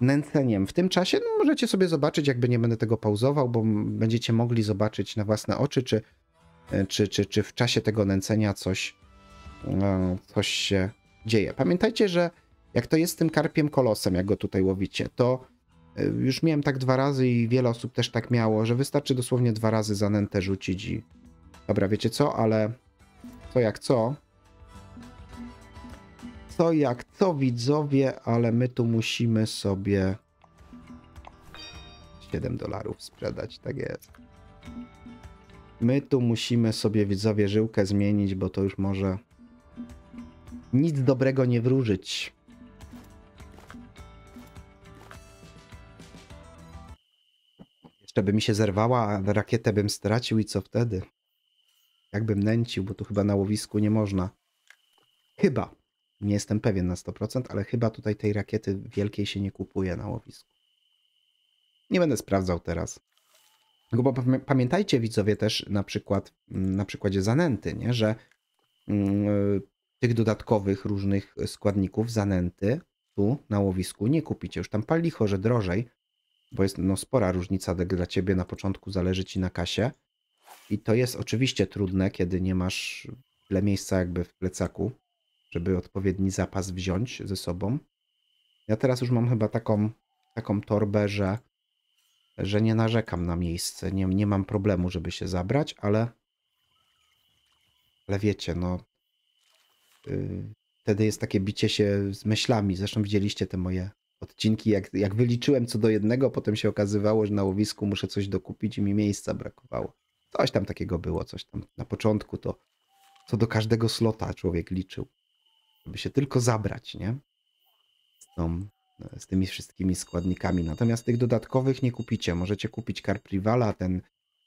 nęceniem w tym czasie. No, możecie sobie zobaczyć, jakby nie będę tego pauzował, bo będziecie mogli zobaczyć na własne oczy, czy, e, czy, czy, czy w czasie tego nęcenia coś, no, coś się dzieje. Pamiętajcie, że jak to jest z tym karpiem kolosem, jak go tutaj łowicie, to już miałem tak dwa razy i wiele osób też tak miało, że wystarczy dosłownie dwa razy za nętę rzucić i Dobra, wiecie co, ale co jak co. Co jak co, widzowie, ale my tu musimy sobie 7 dolarów sprzedać, tak jest. My tu musimy sobie, widzowie, żyłkę zmienić, bo to już może nic dobrego nie wróżyć. Jeszcze by mi się zerwała, rakietę bym stracił i co wtedy? jakbym nęcił, bo tu chyba na łowisku nie można. Chyba. Nie jestem pewien na 100%, ale chyba tutaj tej rakiety wielkiej się nie kupuje na łowisku. Nie będę sprawdzał teraz. Bo pamiętajcie widzowie też na przykład mm, na przykładzie zanęty, nie? że yy, tych dodatkowych różnych składników zanęty tu na łowisku nie kupicie. Już tam pali licho, że drożej, bo jest no, spora różnica tak dla ciebie na początku, zależy ci na kasie. I to jest oczywiście trudne, kiedy nie masz tyle miejsca jakby w plecaku, żeby odpowiedni zapas wziąć ze sobą. Ja teraz już mam chyba taką, taką torbę, że, że nie narzekam na miejsce. Nie, nie mam problemu, żeby się zabrać, ale, ale wiecie, no. Yy, wtedy jest takie bicie się z myślami. Zresztą widzieliście te moje odcinki, jak, jak wyliczyłem co do jednego, potem się okazywało, że na łowisku muszę coś dokupić i mi miejsca brakowało. Coś tam takiego było, coś tam na początku to co do każdego slota człowiek liczył, żeby się tylko zabrać, nie? Z, tą, z tymi wszystkimi składnikami. Natomiast tych dodatkowych nie kupicie. Możecie kupić Carprivala, ten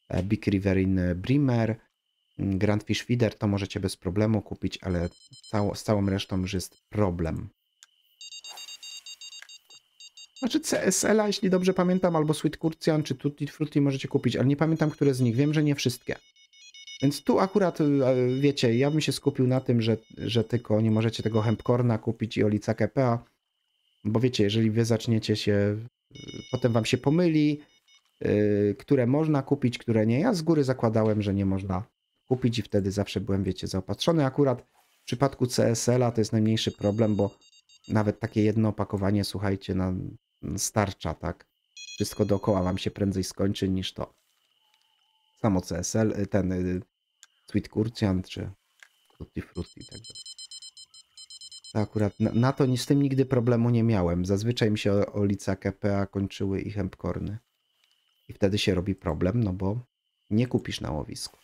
e, Big in e, Brimmer, mm, Grand Fish Feeder to możecie bez problemu kupić, ale cało, z całą resztą już jest problem. Znaczy CSL-a, jeśli dobrze pamiętam, albo Sweet Kurcjan, czy Tutti Frutti możecie kupić, ale nie pamiętam, które z nich. Wiem, że nie wszystkie. Więc tu akurat, e, wiecie, ja bym się skupił na tym, że, że tylko nie możecie tego Hempkorna kupić i Olica Kepea, bo wiecie, jeżeli wy zaczniecie się, e, potem wam się pomyli, yy, które można kupić, które nie. Ja z góry zakładałem, że nie można kupić i wtedy zawsze byłem, wiecie, zaopatrzony. Akurat w przypadku CSL-a to jest najmniejszy problem, bo nawet takie jedno opakowanie, słuchajcie, na starcza, tak? Wszystko dookoła wam się prędzej skończy niż to. Samo CSL, y, ten y, Sweet Kurcian czy Tutti Frutti tak dalej. To akurat na, na, to z tym nigdy problemu nie miałem. Zazwyczaj mi się ulica KPA kończyły i hempkorny. I wtedy się robi problem, no bo nie kupisz na łowisku.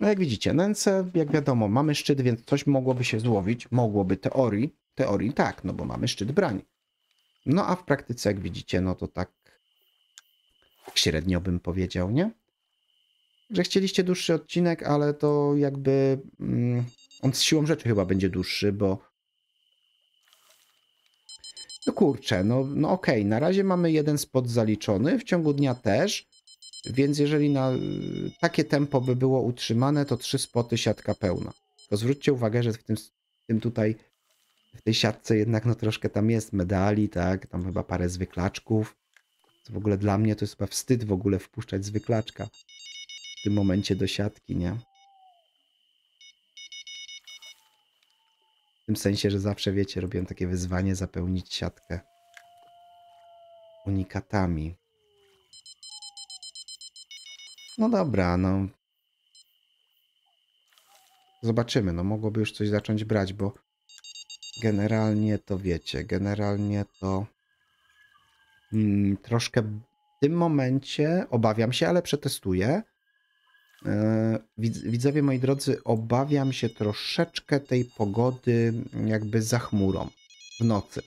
No jak widzicie, nęce, jak wiadomo, mamy szczyt, więc coś mogłoby się złowić, mogłoby teorii, teorii tak, no bo mamy szczyt brań. No a w praktyce, jak widzicie, no to tak średnio bym powiedział, nie? Że chcieliście dłuższy odcinek, ale to jakby mm, on z siłą rzeczy chyba będzie dłuższy, bo no kurczę, no, no okej, okay, na razie mamy jeden spot zaliczony, w ciągu dnia też, więc jeżeli na takie tempo by było utrzymane, to trzy spoty siatka pełna. Tylko zwróćcie uwagę, że w tym, w tym tutaj w tej siatce jednak no troszkę tam jest medali, tak? Tam chyba parę zwyklaczków. w ogóle dla mnie to jest chyba wstyd w ogóle wpuszczać zwyklaczka w tym momencie do siatki, nie? W tym sensie, że zawsze wiecie, robiłem takie wyzwanie zapełnić siatkę unikatami. No dobra, no. Zobaczymy, no mogłoby już coś zacząć brać, bo generalnie to wiecie, generalnie to mm, troszkę w tym momencie obawiam się, ale przetestuję. E, widzowie moi drodzy, obawiam się troszeczkę tej pogody jakby za chmurą w nocy.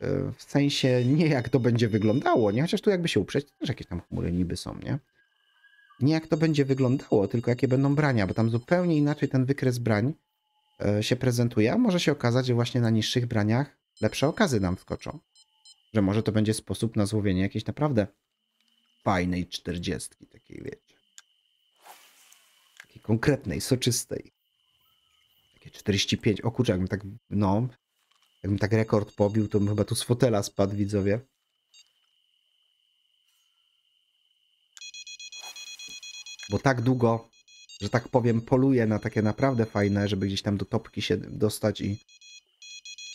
E, w sensie nie jak to będzie wyglądało, nie? Chociaż tu jakby się uprzeć, też jakieś tam chmury niby są, nie? Nie jak to będzie wyglądało, tylko jakie będą brania, bo tam zupełnie inaczej ten wykres brań E, się prezentuje, a może się okazać, że właśnie na niższych braniach lepsze okazy nam wskoczą. Że może to będzie sposób na złowienie jakiejś naprawdę fajnej czterdziestki, takiej wiecie. Takiej konkretnej, soczystej. Takie 45, o kurczę, jakbym tak, no, jakbym tak rekord pobił, to bym chyba tu z fotela spadł, widzowie. Bo tak długo że tak powiem, poluje na takie naprawdę fajne, żeby gdzieś tam do topki się dostać i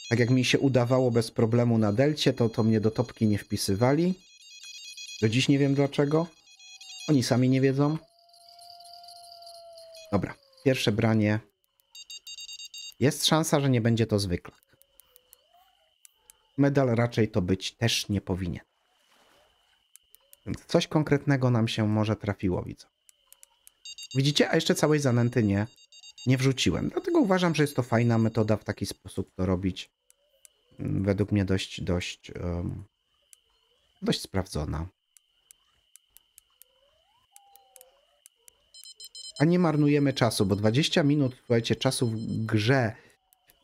tak jak mi się udawało bez problemu na delcie, to to mnie do topki nie wpisywali. Do dziś nie wiem dlaczego. Oni sami nie wiedzą. Dobra, pierwsze branie. Jest szansa, że nie będzie to zwykle. Medal raczej to być też nie powinien. Więc coś konkretnego nam się może trafiło, widzę. Widzicie? A jeszcze całej zanęty nie, nie wrzuciłem. Dlatego uważam, że jest to fajna metoda w taki sposób to robić. Mm, według mnie dość, dość, um, dość sprawdzona. A nie marnujemy czasu, bo 20 minut, słuchajcie, czasu w grze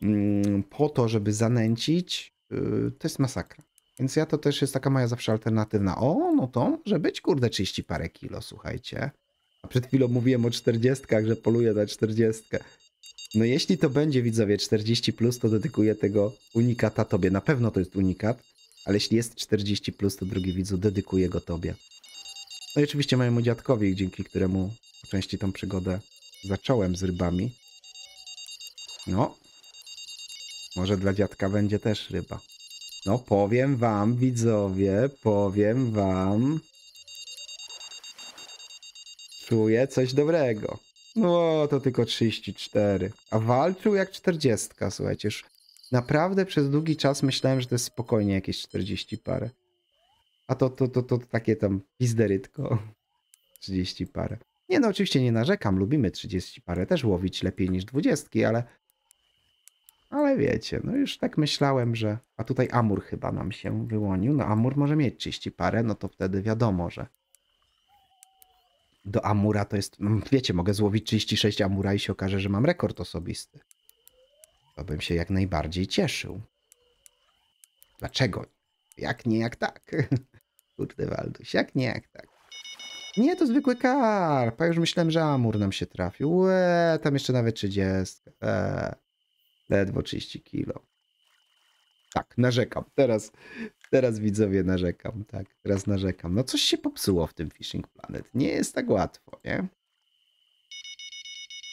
um, po to, żeby zanęcić, y, to jest masakra. Więc ja to też jest taka moja zawsze alternatywna. O, no to może być, kurde, 30 parę kilo, słuchajcie. Przed chwilą mówiłem o 40, że poluję na 40. No jeśli to będzie widzowie 40, plus, to dedykuję tego unikata tobie. Na pewno to jest unikat, ale jeśli jest 40, plus, to drugi widzu, dedykuję go tobie. No i oczywiście mojemu dziadkowi, dzięki któremu po części tą przygodę zacząłem z rybami. No, może dla dziadka będzie też ryba. No powiem wam, widzowie, powiem wam. Czuję coś dobrego. No, to tylko 34. A walczył jak 40, słuchajcie. Już naprawdę przez długi czas myślałem, że to jest spokojnie jakieś 40 parę. A to, to, to, to, to takie tam pizderytko. 30 parę. Nie no, oczywiście nie narzekam, lubimy 30 parę też łowić lepiej niż 20, ale... Ale wiecie, no już tak myślałem, że... A tutaj Amur chyba nam się wyłonił. No Amur może mieć 30 parę, no to wtedy wiadomo, że do Amura to jest, mm, wiecie, mogę złowić 36 Amura i się okaże, że mam rekord osobisty. To bym się jak najbardziej cieszył. Dlaczego? Jak nie, jak tak. Kurde, Walduś, jak nie, jak tak. Nie, to zwykły karp. A już myślałem, że Amur nam się trafił. Łe, tam jeszcze nawet 30. Eee, ledwo 30 kilo. Tak, narzekam. Teraz, teraz widzowie narzekam, tak, teraz narzekam. No coś się popsuło w tym Fishing Planet. Nie jest tak łatwo, nie?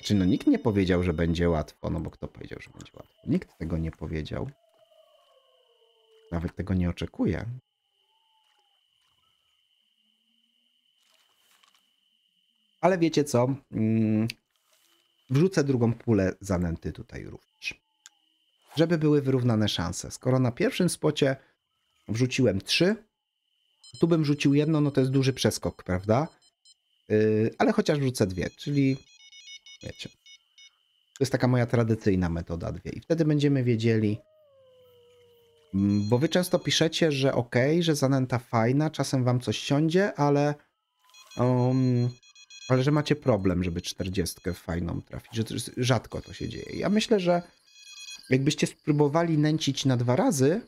Czy no nikt nie powiedział, że będzie łatwo? No bo kto powiedział, że będzie łatwo? Nikt tego nie powiedział. Nawet tego nie oczekuję. Ale wiecie co? Mm, wrzucę drugą pulę zanęty tutaj również żeby były wyrównane szanse. Skoro na pierwszym spocie wrzuciłem 3, tu bym rzucił jedno, no to jest duży przeskok, prawda? Yy, ale chociaż wrzucę dwie, czyli wiecie. To jest taka moja tradycyjna metoda dwie. I wtedy będziemy wiedzieli, mm, bo wy często piszecie, że ok, że zanęta fajna, czasem wam coś siądzie, ale, um, ale że macie problem, żeby czterdziestkę fajną trafić, że rzadko to się dzieje. Ja myślę, że Jakbyście spróbowali nęcić na dwa razy,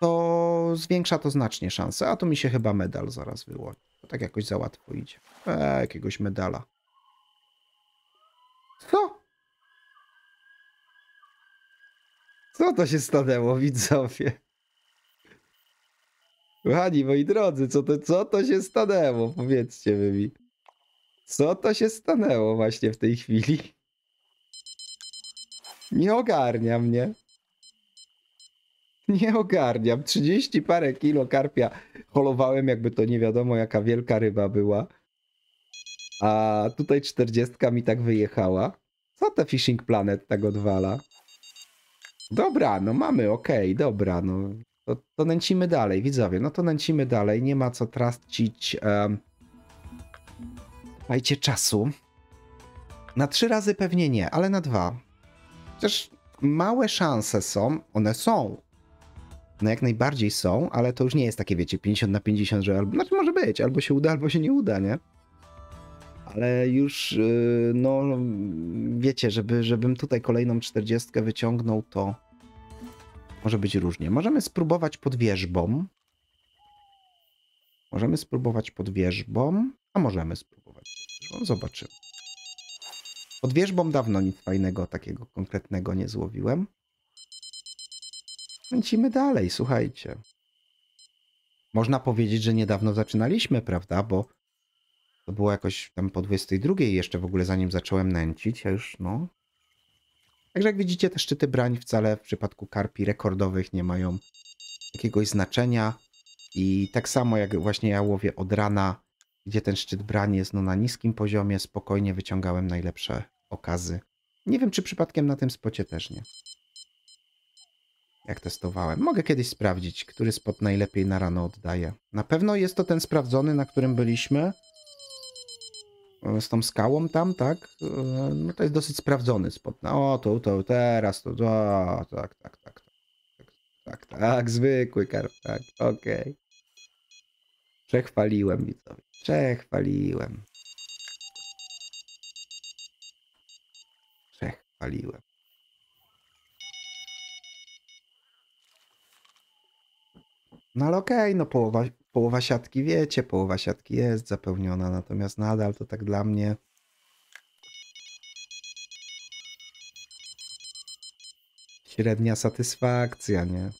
to zwiększa to znacznie szanse. A tu mi się chyba medal zaraz wyłoni. To tak jakoś za łatwo idzie. Eee, jakiegoś medala. Co? Co to się stanęło, widzowie? Kochani moi drodzy, co to, co to się stanęło? Powiedzcie mi. Co to się stanęło właśnie w tej chwili? Nie ogarnia mnie. Nie ogarniam. 30 parę kilo karpia holowałem, jakby to nie wiadomo jaka wielka ryba była. A tutaj 40 mi tak wyjechała. Co ta Fishing Planet tak odwala? Dobra, no mamy, okej, okay, dobra, no. To, to, nęcimy dalej, widzowie, no to nęcimy dalej, nie ma co tracić... Um, Słuchajcie, czasu. Na trzy razy pewnie nie, ale na dwa. Chociaż małe szanse są, one są. No jak najbardziej są, ale to już nie jest takie, wiecie, 50 na 50, że albo, znaczy może być, albo się uda, albo się nie uda, nie? Ale już, y, no, wiecie, żeby, żebym tutaj kolejną 40 wyciągnął, to może być różnie. Możemy spróbować pod wierzbą. Możemy spróbować pod wierzbą, a możemy spróbować pod wierzbą. Zobaczymy. Pod wierzbą dawno nic fajnego takiego konkretnego nie złowiłem. Nęcimy dalej, słuchajcie. Można powiedzieć, że niedawno zaczynaliśmy, prawda? Bo to było jakoś tam po 22 jeszcze w ogóle zanim zacząłem nęcić, a już no. Także jak widzicie, te szczyty brań wcale w przypadku karpi rekordowych nie mają jakiegoś znaczenia. I tak samo jak właśnie ja łowię od rana gdzie ten szczyt brań jest no na niskim poziomie, spokojnie wyciągałem najlepsze okazy. Nie wiem, czy przypadkiem na tym spocie też nie. Jak testowałem. Mogę kiedyś sprawdzić, który spot najlepiej na rano oddaje. Na pewno jest to ten sprawdzony, na którym byliśmy. E, z tą skałą tam, tak? E, no to jest dosyć sprawdzony spot. No o, to, teraz, to, tak, tak, tak. Tak, tak, tak, tak zwykły karp, tak, okej. Okay. Przechwaliłem widzowie. Przechwaliłem. Przechwaliłem. No ale okej, okay, no połowa, połowa siatki wiecie, połowa siatki jest zapełniona, natomiast nadal to tak dla mnie... Średnia satysfakcja, nie?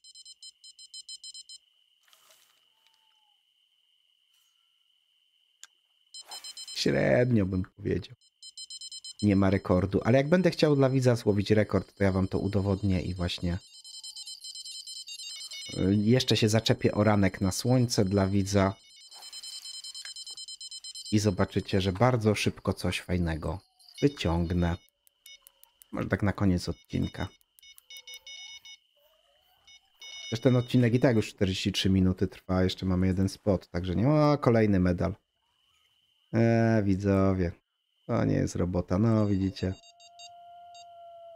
średnio bym powiedział. Nie ma rekordu, ale jak będę chciał dla widza złowić rekord, to ja wam to udowodnię i właśnie y, jeszcze się zaczepię o ranek na słońce dla widza i zobaczycie, że bardzo szybko coś fajnego wyciągnę. Może tak na koniec odcinka. Też ten odcinek i tak już 43 minuty trwa, jeszcze mamy jeden spot, także nie ma kolejny medal. E, widzowie, to nie jest robota. No, widzicie.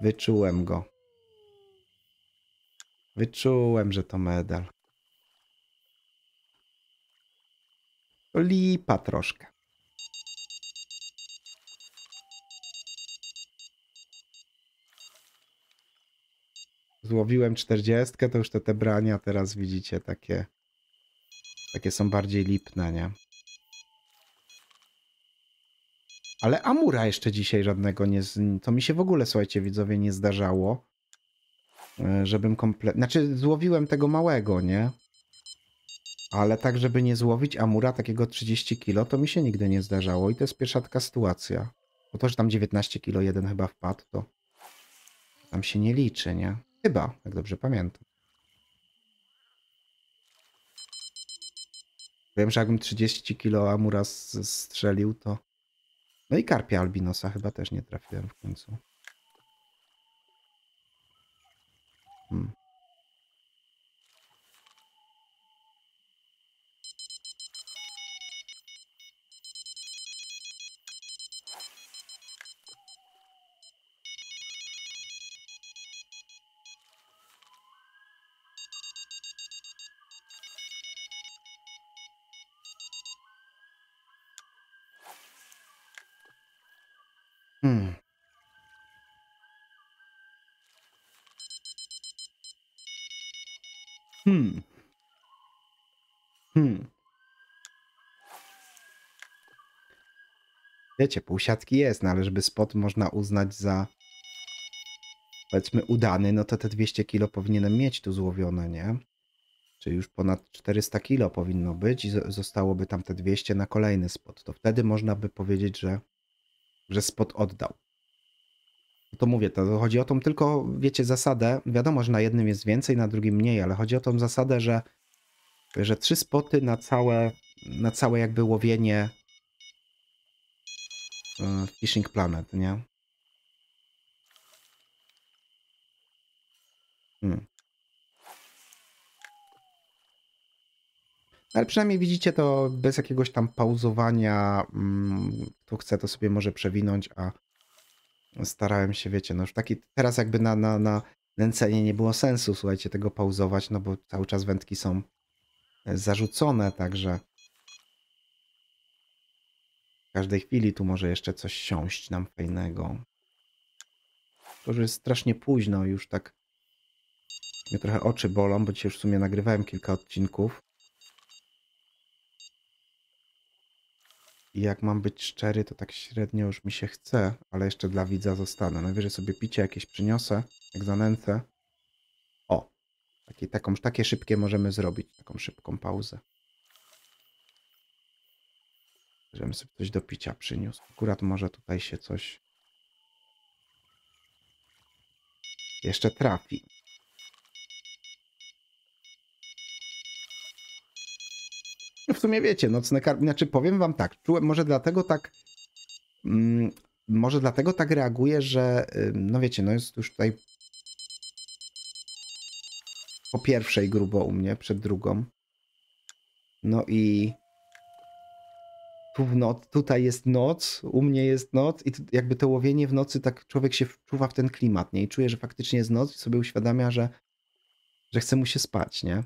Wyczułem go. Wyczułem, że to medal. lipa troszkę. Złowiłem czterdziestkę, to już te, te brania teraz widzicie takie takie są bardziej lipne, nie? Ale Amura jeszcze dzisiaj żadnego nie. To mi się w ogóle, słuchajcie, widzowie, nie zdarzało. E, żebym kompletnie. Znaczy, złowiłem tego małego, nie? Ale tak, żeby nie złowić Amura takiego 30 kilo, to mi się nigdy nie zdarzało. I to jest pierwsza taka sytuacja. Bo to, że tam 19 kilo jeden chyba wpadł, to tam się nie liczy, nie? Chyba, jak dobrze pamiętam. Wiem, że jakbym 30 kilo Amura strzelił, to no i karpia albinosa chyba też nie trafiłem w końcu. Hmm. Wiecie, pół siatki jest, no ale żeby spot można uznać za powiedzmy udany, no to te 200 kilo powinienem mieć tu złowione, nie? Czyli już ponad 400 kilo powinno być i zostałoby tam te 200 na kolejny spot. To wtedy można by powiedzieć, że, że spot oddał. No to mówię, to chodzi o tą tylko, wiecie, zasadę. Wiadomo, że na jednym jest więcej, na drugim mniej, ale chodzi o tą zasadę, że, że trzy spoty na całe, na całe jakby łowienie E, Fishing Planet, nie? Hmm. Ale przynajmniej widzicie to bez jakiegoś tam pauzowania. Mm, tu chcę, to sobie może przewinąć, a starałem się, wiecie, no już taki teraz jakby na, na, na nęcenie nie było sensu, słuchajcie, tego pauzować, no bo cały czas wędki są e, zarzucone, także każdej chwili tu może jeszcze coś siąść nam fajnego. To, że jest strasznie późno, już tak mnie trochę oczy bolą, bo dzisiaj już w sumie nagrywałem kilka odcinków. I jak mam być szczery, to tak średnio już mi się chce, ale jeszcze dla widza zostanę. Najwyżej sobie picie jakieś przyniosę, jak zanęcę. O, takie, taką, takie szybkie możemy zrobić, taką szybką pauzę. Żebym sobie coś do picia przyniósł. Akurat może tutaj się coś jeszcze trafi. No w sumie wiecie, nocne karmy, znaczy powiem wam tak, czułem, może dlatego tak, mm, może dlatego tak reaguję, że no wiecie, no jest już tutaj po pierwszej grubo u mnie, przed drugą. No i tu w noc, tutaj jest noc, u mnie jest noc i jakby to łowienie w nocy, tak człowiek się wczuwa w ten klimat, nie? I czuje, że faktycznie jest noc i sobie uświadamia, że, że chce mu się spać, nie?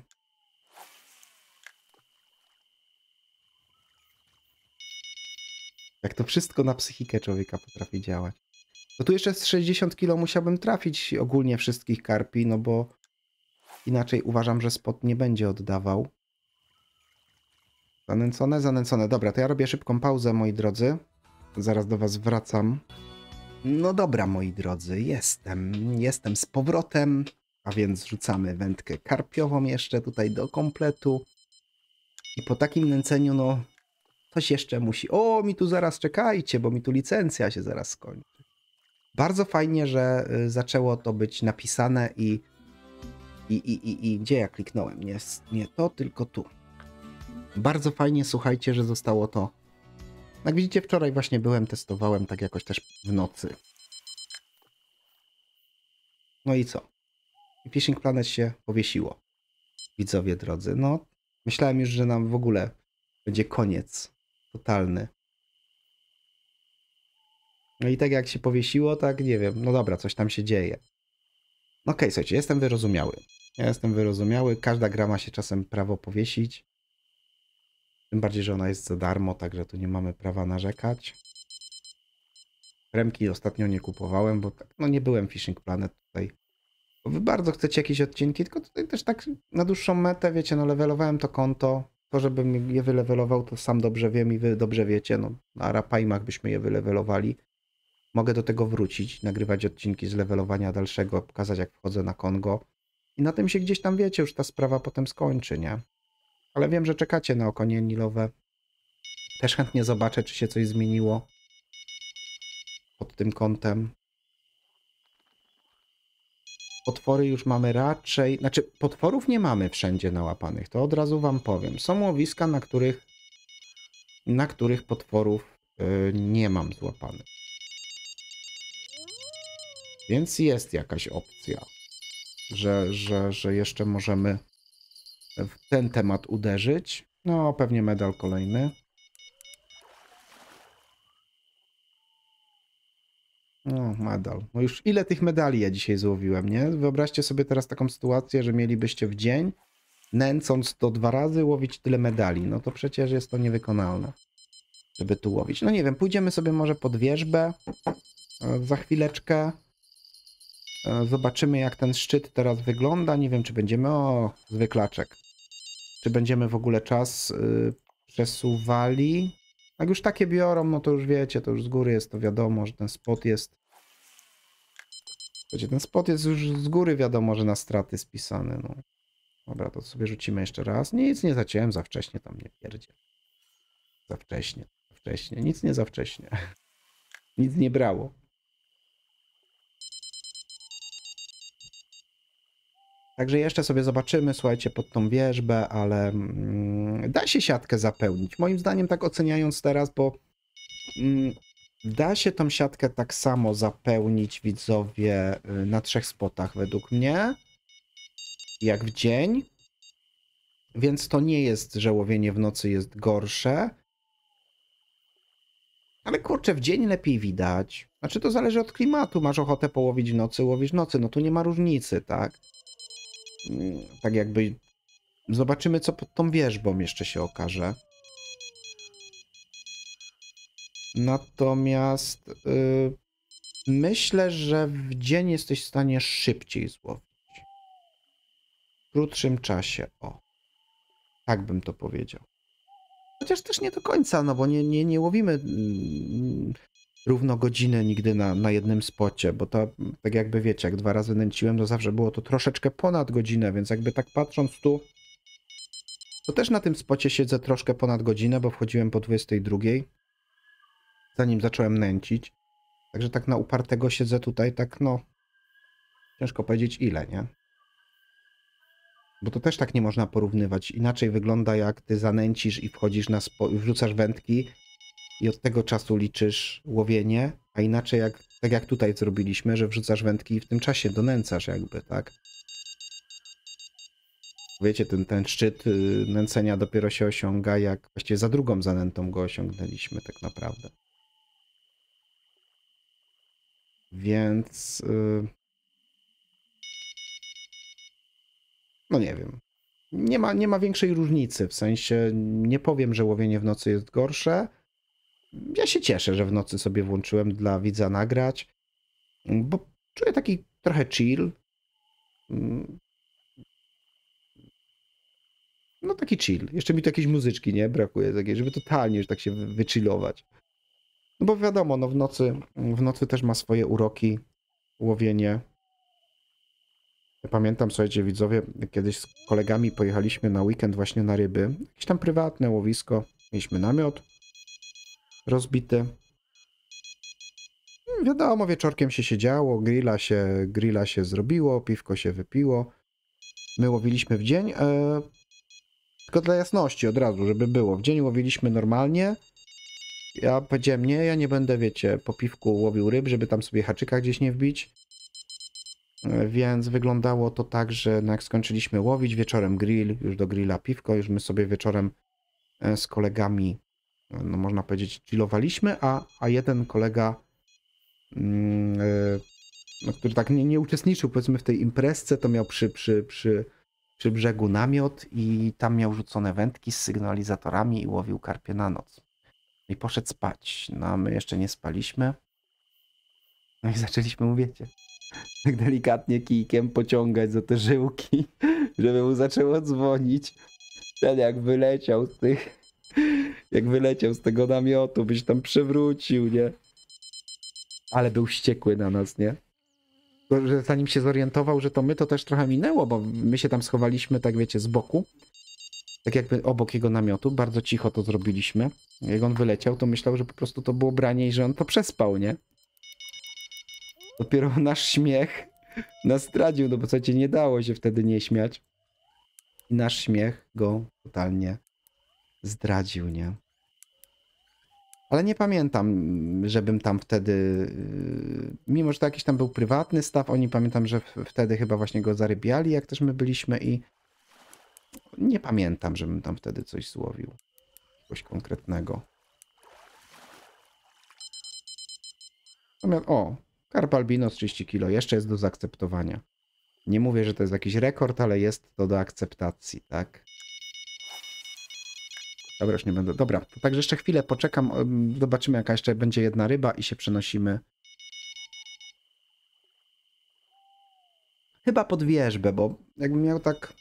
Jak to wszystko na psychikę człowieka potrafi działać. No tu jeszcze z 60 kilo musiałbym trafić ogólnie wszystkich karpi, no bo inaczej uważam, że spot nie będzie oddawał. Zanęcone, zanęcone. Dobra, to ja robię szybką pauzę, moi drodzy. Zaraz do was wracam. No dobra, moi drodzy, jestem. Jestem z powrotem, a więc rzucamy wędkę karpiową jeszcze tutaj do kompletu. I po takim nęceniu, no, coś jeszcze musi... O, mi tu zaraz czekajcie, bo mi tu licencja się zaraz skończy. Bardzo fajnie, że y, zaczęło to być napisane i... I, i, i, i gdzie ja kliknąłem? Nie, nie to, tylko tu. Bardzo fajnie, słuchajcie, że zostało to. Jak widzicie, wczoraj właśnie byłem, testowałem tak jakoś też w nocy. No i co? Fishing Planet się powiesiło. Widzowie drodzy, no myślałem już, że nam w ogóle będzie koniec totalny. No i tak jak się powiesiło, tak nie wiem, no dobra, coś tam się dzieje. No okej, okay, słuchajcie, jestem wyrozumiały. Ja jestem wyrozumiały, każda gra ma się czasem prawo powiesić. Tym bardziej, że ona jest za darmo, także tu nie mamy prawa narzekać. Remki ostatnio nie kupowałem, bo tak, no nie byłem Fishing Planet tutaj. Bo wy bardzo chcecie jakieś odcinki, tylko tutaj też tak na dłuższą metę, wiecie, no levelowałem to konto. To, żebym je wylewelował, to sam dobrze wiem i wy dobrze wiecie, no na Rapaimach byśmy je wylewelowali. Mogę do tego wrócić, nagrywać odcinki z levelowania dalszego, pokazać jak wchodzę na Kongo. I na tym się gdzieś tam, wiecie, już ta sprawa potem skończy, nie? Ale wiem, że czekacie na okonie nilowe. Też chętnie zobaczę, czy się coś zmieniło pod tym kątem. Potwory już mamy raczej... Znaczy, potworów nie mamy wszędzie nałapanych, to od razu wam powiem. Są łowiska, na których, na których potworów yy, nie mam złapanych. Więc jest jakaś opcja, że, że, że jeszcze możemy w ten temat uderzyć. No, pewnie medal kolejny. No, medal. No już ile tych medali ja dzisiaj złowiłem, nie? Wyobraźcie sobie teraz taką sytuację, że mielibyście w dzień, nęcąc to dwa razy, łowić tyle medali. No to przecież jest to niewykonalne, żeby tu łowić. No nie wiem, pójdziemy sobie może pod wierzbę e, za chwileczkę. E, zobaczymy, jak ten szczyt teraz wygląda. Nie wiem, czy będziemy... O, zwyklaczek czy będziemy w ogóle czas y, przesuwali. Jak już takie biorą, no to już wiecie, to już z góry jest to wiadomo, że ten spot jest. Wiecie, ten spot jest już z góry wiadomo, że na straty spisany. No. Dobra, to sobie rzucimy jeszcze raz. Nic nie zaciąłem za wcześnie, tam nie pierdzie. Za wcześnie, za wcześnie, nic nie za wcześnie. Nic nie brało. Także jeszcze sobie zobaczymy, słuchajcie, pod tą wierzbę, ale mm, da się siatkę zapełnić. Moim zdaniem, tak oceniając teraz, bo mm, da się tą siatkę tak samo zapełnić, widzowie, y, na trzech spotach według mnie, jak w dzień. Więc to nie jest, że łowienie w nocy jest gorsze. Ale kurczę, w dzień lepiej widać. Znaczy to zależy od klimatu. Masz ochotę połowić w nocy, łowisz w nocy. No tu nie ma różnicy, tak? Mm, tak jakby zobaczymy, co pod tą wierzbą jeszcze się okaże. Natomiast y, myślę, że w dzień jesteś w stanie szybciej złowić. W krótszym czasie, o. Tak bym to powiedział. Chociaż też nie do końca, no bo nie, nie, nie łowimy mm, równo godzinę nigdy na, na jednym spocie, bo to tak jakby wiecie, jak dwa razy nęciłem, to zawsze było to troszeczkę ponad godzinę, więc jakby tak patrząc tu, to też na tym spocie siedzę troszkę ponad godzinę, bo wchodziłem po 22, zanim zacząłem nęcić. Także tak na upartego siedzę tutaj, tak no, ciężko powiedzieć ile, nie? Bo to też tak nie można porównywać. Inaczej wygląda jak ty zanęcisz i wchodzisz na spo... wrzucasz wędki, i od tego czasu liczysz łowienie, a inaczej jak, tak jak tutaj zrobiliśmy, że wrzucasz wędki i w tym czasie donęcasz jakby, tak? Wiecie, ten, ten szczyt y, nęcenia dopiero się osiąga, jak właściwie za drugą zanętą go osiągnęliśmy tak naprawdę. Więc... Yy... No nie wiem. Nie ma, nie ma większej różnicy, w sensie nie powiem, że łowienie w nocy jest gorsze, ja się cieszę, że w nocy sobie włączyłem dla widza nagrać, bo czuję taki trochę chill. Mm. No taki chill. Jeszcze mi tu jakieś muzyczki nie brakuje, takiej, żeby totalnie już tak się wychillować. No bo wiadomo, no w nocy, w nocy też ma swoje uroki, łowienie. Pamiętam, słuchajcie widzowie, kiedyś z kolegami pojechaliśmy na weekend właśnie na ryby. Jakieś tam prywatne łowisko. Mieliśmy namiot, rozbity. Hmm, wiadomo, wieczorkiem się siedziało, grilla się, grilla się zrobiło, piwko się wypiło. My łowiliśmy w dzień, e, tylko dla jasności od razu, żeby było. W dzień łowiliśmy normalnie. Ja powiedziałem, nie, ja nie będę, wiecie, po piwku łowił ryb, żeby tam sobie haczyka gdzieś nie wbić. E, więc wyglądało to tak, że no jak skończyliśmy łowić, wieczorem grill, już do grilla piwko, już my sobie wieczorem e, z kolegami no można powiedzieć, chillowaliśmy, a, a jeden kolega, yy, który tak nie, nie uczestniczył powiedzmy w tej imprezce, to miał przy, przy, przy, przy brzegu namiot i tam miał rzucone wędki z sygnalizatorami i łowił karpie na noc. No I poszedł spać. No a my jeszcze nie spaliśmy. No i zaczęliśmy, mówicie, tak delikatnie kijkiem pociągać za te żyłki, żeby mu zaczęło dzwonić. Ten jak wyleciał z tych jak wyleciał z tego namiotu, byś tam przewrócił, nie? Ale był wściekły na nas, nie? Że zanim się zorientował, że to my, to też trochę minęło, bo my się tam schowaliśmy, tak wiecie, z boku. Tak jakby obok jego namiotu, bardzo cicho to zrobiliśmy. Jak on wyleciał, to myślał, że po prostu to było branie i że on to przespał, nie? Dopiero nasz śmiech nas zdradził, no bo co nie dało się wtedy nie śmiać. I nasz śmiech go totalnie zdradził, nie? Ale nie pamiętam, żebym tam wtedy, y, mimo że to jakiś tam był prywatny staw, oni pamiętam, że wtedy chyba właśnie go zarybiali, jak też my byliśmy i nie pamiętam, żebym tam wtedy coś złowił. Coś konkretnego. O, karp albino 30 kg, jeszcze jest do zaakceptowania. Nie mówię, że to jest jakiś rekord, ale jest to do akceptacji, tak? Dobra, już nie będę. Dobra, to także jeszcze chwilę poczekam. Zobaczymy, jaka jeszcze będzie jedna ryba i się przenosimy. Chyba pod wieżbę, bo jakbym miał tak...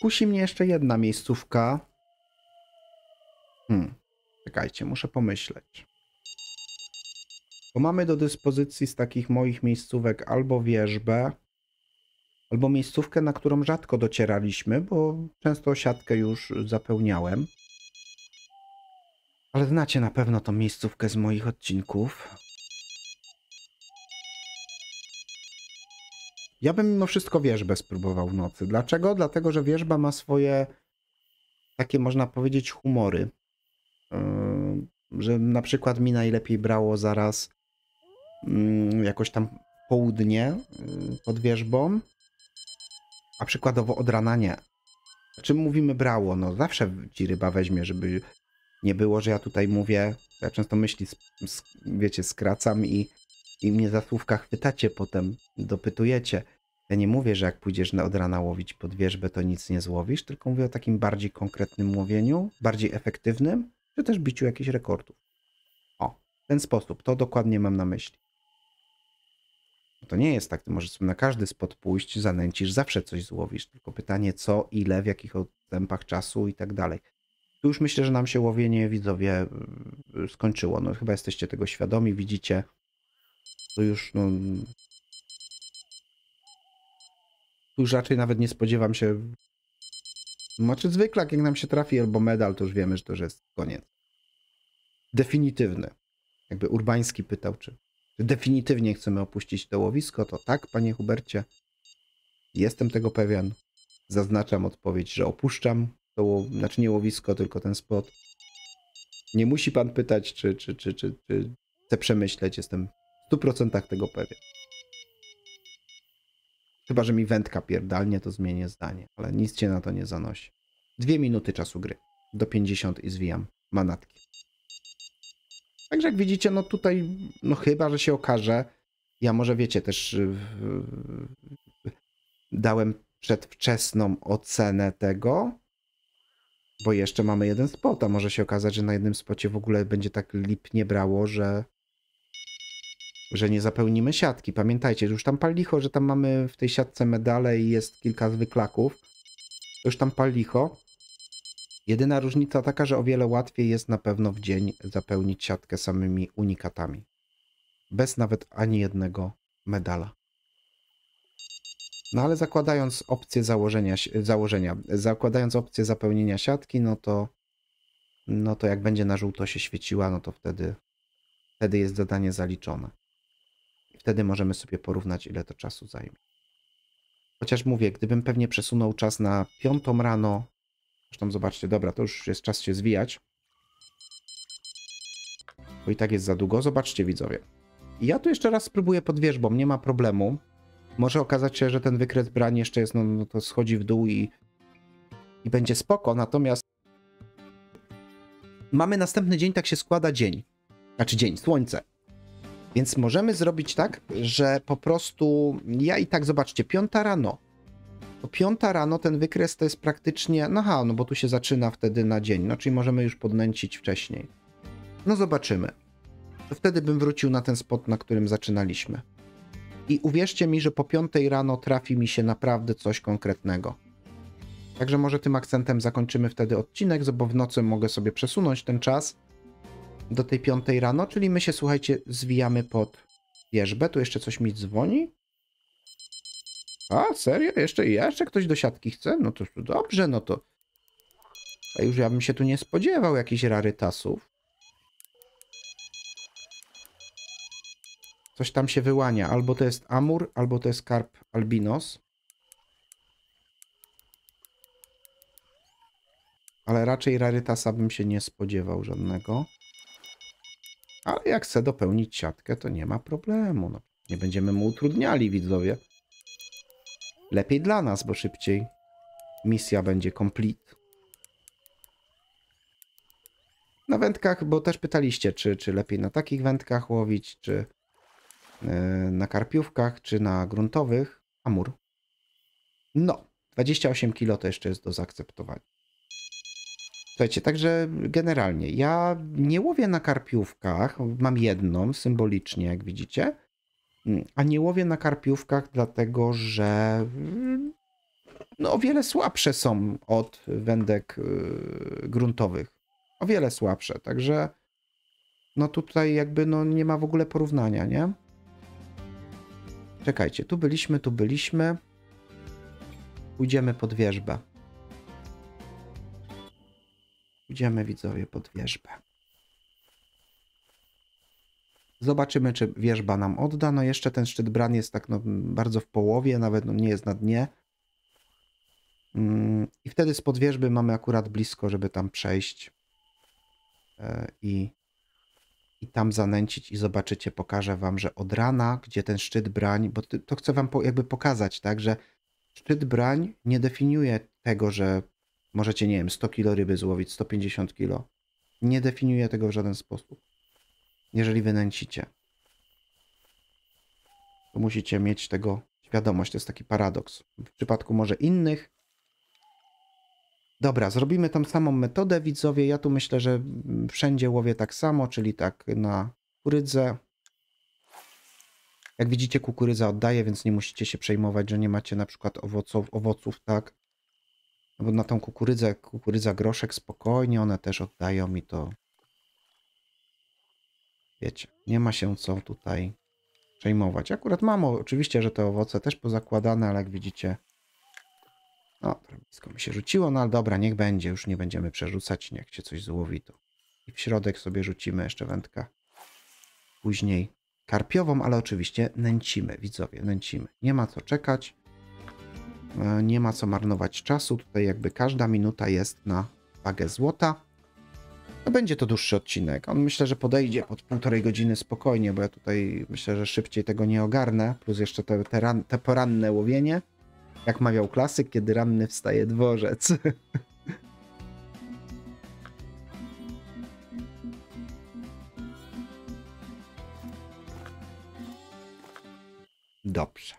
Kusi mnie jeszcze jedna miejscówka. Hmm. Czekajcie, muszę pomyśleć. Bo mamy do dyspozycji z takich moich miejscówek albo wierzbę albo miejscówkę, na którą rzadko docieraliśmy, bo często siatkę już zapełniałem. Ale znacie na pewno tą miejscówkę z moich odcinków. Ja bym mimo no, wszystko wierzbę spróbował w nocy. Dlaczego? Dlatego, że wierzba ma swoje takie, można powiedzieć, humory. Yy, że na przykład mi najlepiej brało zaraz mm, jakoś tam południe yy, pod wierzbą a przykładowo od rana nie. Czym mówimy brało? No zawsze ci ryba weźmie, żeby nie było, że ja tutaj mówię, ja często myśli, wiecie, skracam i, i mnie za słówka chwytacie potem, dopytujecie. Ja nie mówię, że jak pójdziesz od rana łowić pod wierzbę, to nic nie złowisz, tylko mówię o takim bardziej konkretnym łowieniu, bardziej efektywnym, czy też biciu jakichś rekordów. O, w ten sposób, to dokładnie mam na myśli. To nie jest tak, ty możesz na każdy spot pójść, zanęcisz, zawsze coś złowisz, tylko pytanie co, ile, w jakich odstępach czasu i tak dalej. Tu już myślę, że nam się łowienie widzowie y, skończyło. No chyba jesteście tego świadomi, widzicie. To już no, mm. tu już raczej nawet nie spodziewam się. Znaczy zwykle, jak nam się trafi albo medal, to już wiemy, że to już jest koniec. Definitywny. Jakby Urbański pytał, czy że definitywnie chcemy opuścić to łowisko, to tak, panie Hubercie. Jestem tego pewien. Zaznaczam odpowiedź, że opuszczam to, znaczy nie łowisko, tylko ten spot. Nie musi pan pytać, czy, czy, czy, czy, czy chcę przemyśleć. Jestem w 100% tego pewien. Chyba, że mi wędka pierdalnie, to zmienię zdanie, ale nic się na to nie zanosi. Dwie minuty czasu gry. Do 50 i zwijam manatki. Także jak widzicie, no tutaj, no chyba, że się okaże, ja może wiecie też y, dałem przedwczesną ocenę tego, bo jeszcze mamy jeden spot, a może się okazać, że na jednym spocie w ogóle będzie tak lipnie brało, że że nie zapełnimy siatki. Pamiętajcie, już tam palicho, że tam mamy w tej siatce medale i jest kilka zwyklaków. To już tam palicho. licho. Jedyna różnica taka, że o wiele łatwiej jest na pewno w dzień zapełnić siatkę samymi unikatami. Bez nawet ani jednego medala. No ale zakładając opcję założenia, założenia zakładając opcję zapełnienia siatki, no to, no to jak będzie na żółto się świeciła, no to wtedy, wtedy jest zadanie zaliczone. I wtedy możemy sobie porównać, ile to czasu zajmie. Chociaż mówię, gdybym pewnie przesunął czas na piątą rano, Zresztą zobaczcie, dobra, to już jest czas się zwijać. Bo i tak jest za długo. Zobaczcie, widzowie. I ja tu jeszcze raz spróbuję pod wierzbą, nie ma problemu. Może okazać się, że ten wykres brań jeszcze jest, no, no to schodzi w dół i, i będzie spoko, natomiast mamy następny dzień, tak się składa dzień. Znaczy dzień, słońce. Więc możemy zrobić tak, że po prostu ja i tak, zobaczcie, piąta rano, to piąta rano ten wykres to jest praktycznie, no ha, no bo tu się zaczyna wtedy na dzień, no czyli możemy już podnęcić wcześniej. No zobaczymy. wtedy bym wrócił na ten spot, na którym zaczynaliśmy. I uwierzcie mi, że po piątej rano trafi mi się naprawdę coś konkretnego. Także może tym akcentem zakończymy wtedy odcinek, bo w nocy mogę sobie przesunąć ten czas do tej piątej rano, czyli my się, słuchajcie, zwijamy pod wierzbę. Tu jeszcze coś mi dzwoni. A, serio? Jeszcze, jeszcze ktoś do siatki chce? No to dobrze, no to... A już ja bym się tu nie spodziewał jakichś rarytasów. Coś tam się wyłania. Albo to jest amur, albo to jest karp albinos. Ale raczej rarytasa bym się nie spodziewał żadnego. Ale jak chcę dopełnić siatkę, to nie ma problemu. No, nie będziemy mu utrudniali, widzowie. Lepiej dla nas, bo szybciej misja będzie complete. Na wędkach, bo też pytaliście, czy, czy lepiej na takich wędkach łowić, czy e, na karpiówkach, czy na gruntowych. Amur. No, 28 kilo to jeszcze jest do zaakceptowania. Słuchajcie, także generalnie ja nie łowię na karpiówkach, mam jedną symbolicznie, jak widzicie, Mm, A nie łowię na karpiówkach, dlatego że mm, no, o wiele słabsze są od wędek y, gruntowych. O wiele słabsze, także no tutaj jakby no nie ma w ogóle porównania, nie? Czekajcie, tu byliśmy, tu byliśmy. Pójdziemy pod wierzbę. Pójdziemy widzowie pod wierzbę. Zobaczymy, czy wierzba nam odda. No jeszcze ten szczyt bran jest tak no, bardzo w połowie, nawet no, nie jest na dnie. Mm, I wtedy spod wierzby mamy akurat blisko, żeby tam przejść e, i, i tam zanęcić i zobaczycie, pokażę wam, że od rana, gdzie ten szczyt brań, bo to chcę wam jakby pokazać, tak, że szczyt brań nie definiuje tego, że możecie, nie wiem, 100 kilo ryby złowić, 150 kilo. Nie definiuje tego w żaden sposób jeżeli wynęcicie. To musicie mieć tego świadomość. To jest taki paradoks. W przypadku może innych. Dobra, zrobimy tą samą metodę, widzowie. Ja tu myślę, że wszędzie łowię tak samo, czyli tak na kukurydzę. Jak widzicie, kukurydza oddaje, więc nie musicie się przejmować, że nie macie na przykład owoców, owoców tak? No bo na tą kukurydzę, kukurydza groszek spokojnie, one też oddają mi to wiecie, nie ma się co tutaj przejmować. Akurat mam oczywiście, że te owoce też pozakładane, ale jak widzicie, no, blisko mi się rzuciło, no ale dobra, niech będzie, już nie będziemy przerzucać, niech się coś złowi I w środek sobie rzucimy jeszcze wędkę. Później karpiową, ale oczywiście nęcimy, widzowie, nęcimy. Nie ma co czekać, e, nie ma co marnować czasu. Tutaj jakby każda minuta jest na wagę złota. No będzie to dłuższy odcinek. On myślę, że podejdzie pod półtorej godziny spokojnie, bo ja tutaj myślę, że szybciej tego nie ogarnę. Plus jeszcze te, te, ran, te poranne łowienie. Jak mawiał klasyk, kiedy ranny wstaje dworzec. Dobrze.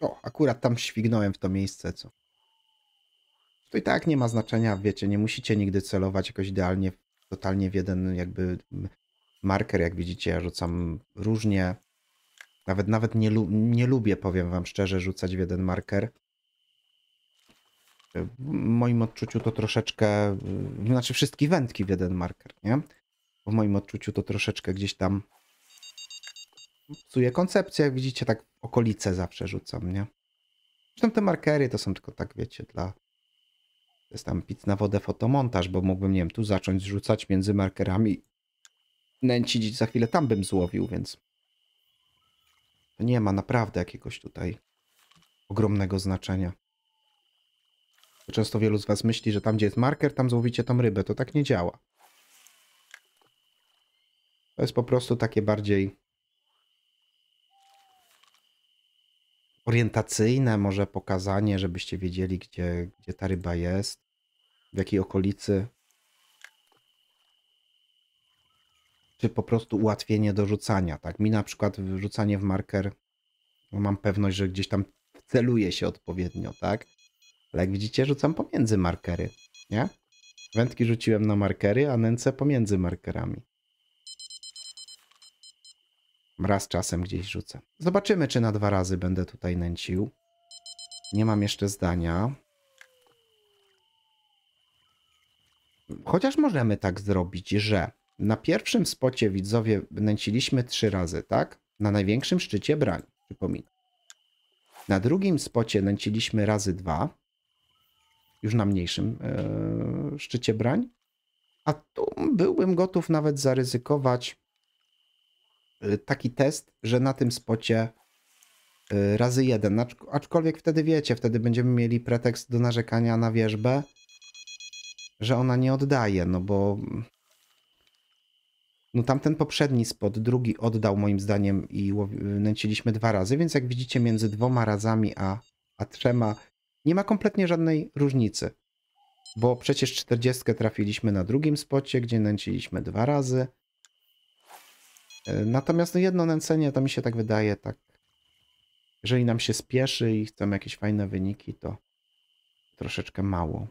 O, akurat tam śwignąłem w to miejsce, co. To i tak nie ma znaczenia, wiecie, nie musicie nigdy celować jakoś idealnie, totalnie w jeden jakby marker, jak widzicie, ja rzucam różnie. Nawet, nawet nie, lu nie lubię, powiem wam szczerze, rzucać w jeden marker. E, w moim odczuciu to troszeczkę, y, znaczy wszystkie wędki w jeden marker, nie? W moim odczuciu to troszeczkę gdzieś tam psuje koncepcję. Jak widzicie, tak okolice zawsze rzucam, nie? Zresztą te markery to są tylko tak, wiecie, dla... To jest tam pic na wodę fotomontaż, bo mógłbym, nie wiem, tu zacząć rzucać między markerami, nęcić za chwilę tam bym złowił, więc... To nie ma naprawdę jakiegoś tutaj ogromnego znaczenia. Często wielu z was myśli, że tam gdzie jest marker, tam złowicie tam rybę. To tak nie działa. To jest po prostu takie bardziej orientacyjne może pokazanie, żebyście wiedzieli, gdzie, gdzie ta ryba jest, w jakiej okolicy. Czy po prostu ułatwienie do rzucania, tak? Mi na przykład rzucanie w marker, no mam pewność, że gdzieś tam celuje się odpowiednio, tak? Ale jak widzicie, rzucam pomiędzy markery, nie? Wędki rzuciłem na markery, a nęce pomiędzy markerami raz czasem gdzieś rzucę. Zobaczymy, czy na dwa razy będę tutaj nęcił. Nie mam jeszcze zdania. Chociaż możemy tak zrobić, że na pierwszym spocie widzowie nęciliśmy trzy razy, tak? Na największym szczycie brań, przypominam. Na drugim spocie nęciliśmy razy dwa, już na mniejszym yy, szczycie brań. A tu byłbym gotów nawet zaryzykować Y, taki test, że na tym spocie y, razy jeden. Aczkolwiek wtedy wiecie, wtedy będziemy mieli pretekst do narzekania na wierzbę, że ona nie oddaje, no bo mm, no tamten poprzedni spot, drugi oddał moim zdaniem i nęciliśmy dwa razy, więc jak widzicie między dwoma razami a, a trzema nie ma kompletnie żadnej różnicy. Bo przecież 40 trafiliśmy na drugim spocie, gdzie nęciliśmy dwa razy. E, natomiast no jedno nęcenie to mi się tak wydaje, tak. Jeżeli nam się spieszy i chcemy jakieś fajne wyniki, to troszeczkę mało.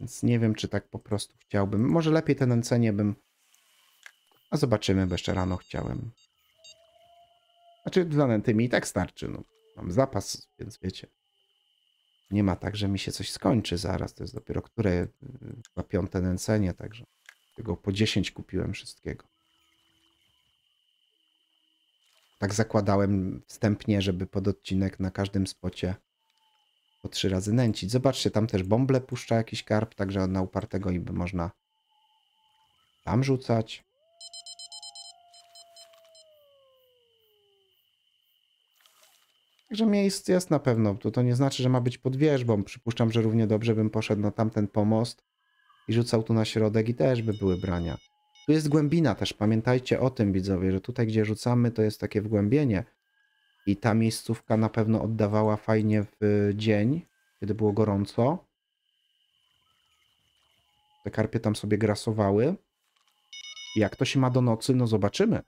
Więc nie wiem, czy tak po prostu chciałbym. Może lepiej to nęcenie bym. A zobaczymy, bo jeszcze rano chciałem. Znaczy, dla nęty mi i tak starczy. No, mam zapas, więc wiecie. Nie ma tak, że mi się coś skończy zaraz. To jest dopiero które, na y, y, piąte nęcenie, także. Tego po 10 kupiłem wszystkiego tak zakładałem wstępnie, żeby pod odcinek na każdym spocie po trzy razy nęcić. Zobaczcie, tam też bąble puszcza jakiś karp, także na upartego by można tam rzucać. Także miejsce jest na pewno. To, to nie znaczy, że ma być pod wierzbą. Przypuszczam, że równie dobrze bym poszedł na tamten pomost i rzucał tu na środek i też by były brania. Tu jest głębina też, pamiętajcie o tym widzowie, że tutaj gdzie rzucamy to jest takie wgłębienie. I ta miejscówka na pewno oddawała fajnie w dzień, kiedy było gorąco. Te karpie tam sobie grasowały. Jak to się ma do nocy, no zobaczymy.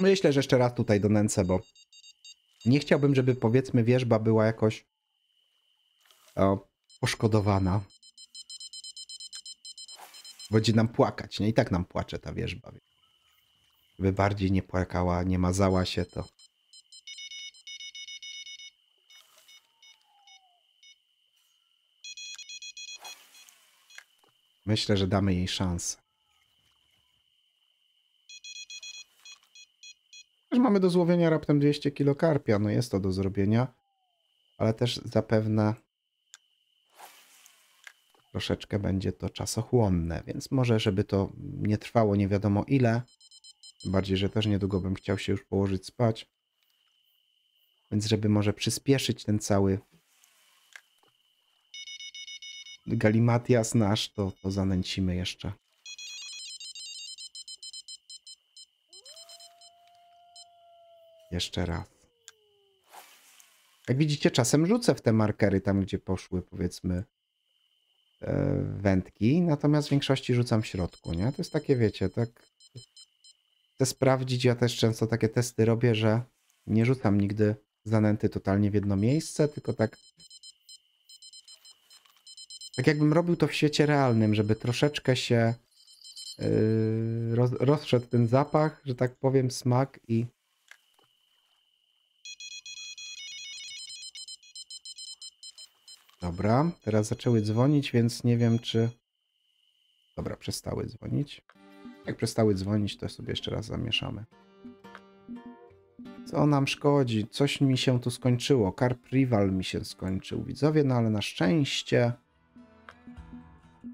Myślę, że jeszcze raz tutaj donęcę, bo nie chciałbym, żeby powiedzmy wierzba była jakoś poszkodowana. Będzie nam płakać, nie? I tak nam płacze ta wierzba. Gdyby bardziej nie płakała, nie mazała się, to... Myślę, że damy jej szansę. Też mamy do złowienia raptem 200 kilo karpia. No jest to do zrobienia. Ale też zapewne troszeczkę będzie to czasochłonne, więc może, żeby to nie trwało nie wiadomo ile, bardziej, że też niedługo bym chciał się już położyć spać, więc żeby może przyspieszyć ten cały galimatias nasz, to, to zanęcimy jeszcze. Jeszcze raz. Jak widzicie, czasem rzucę w te markery tam, gdzie poszły, powiedzmy, E, wędki, natomiast w większości rzucam w środku, nie? To jest takie, wiecie, tak chcę sprawdzić, ja też często takie testy robię, że nie rzucam nigdy zanęty totalnie w jedno miejsce, tylko tak tak jakbym robił to w świecie realnym, żeby troszeczkę się yy, roz, rozszedł ten zapach, że tak powiem, smak i Dobra, teraz zaczęły dzwonić, więc nie wiem czy... Dobra, przestały dzwonić. Jak przestały dzwonić, to sobie jeszcze raz zamieszamy. Co nam szkodzi? Coś mi się tu skończyło. Carp Rival mi się skończył, widzowie, no ale na szczęście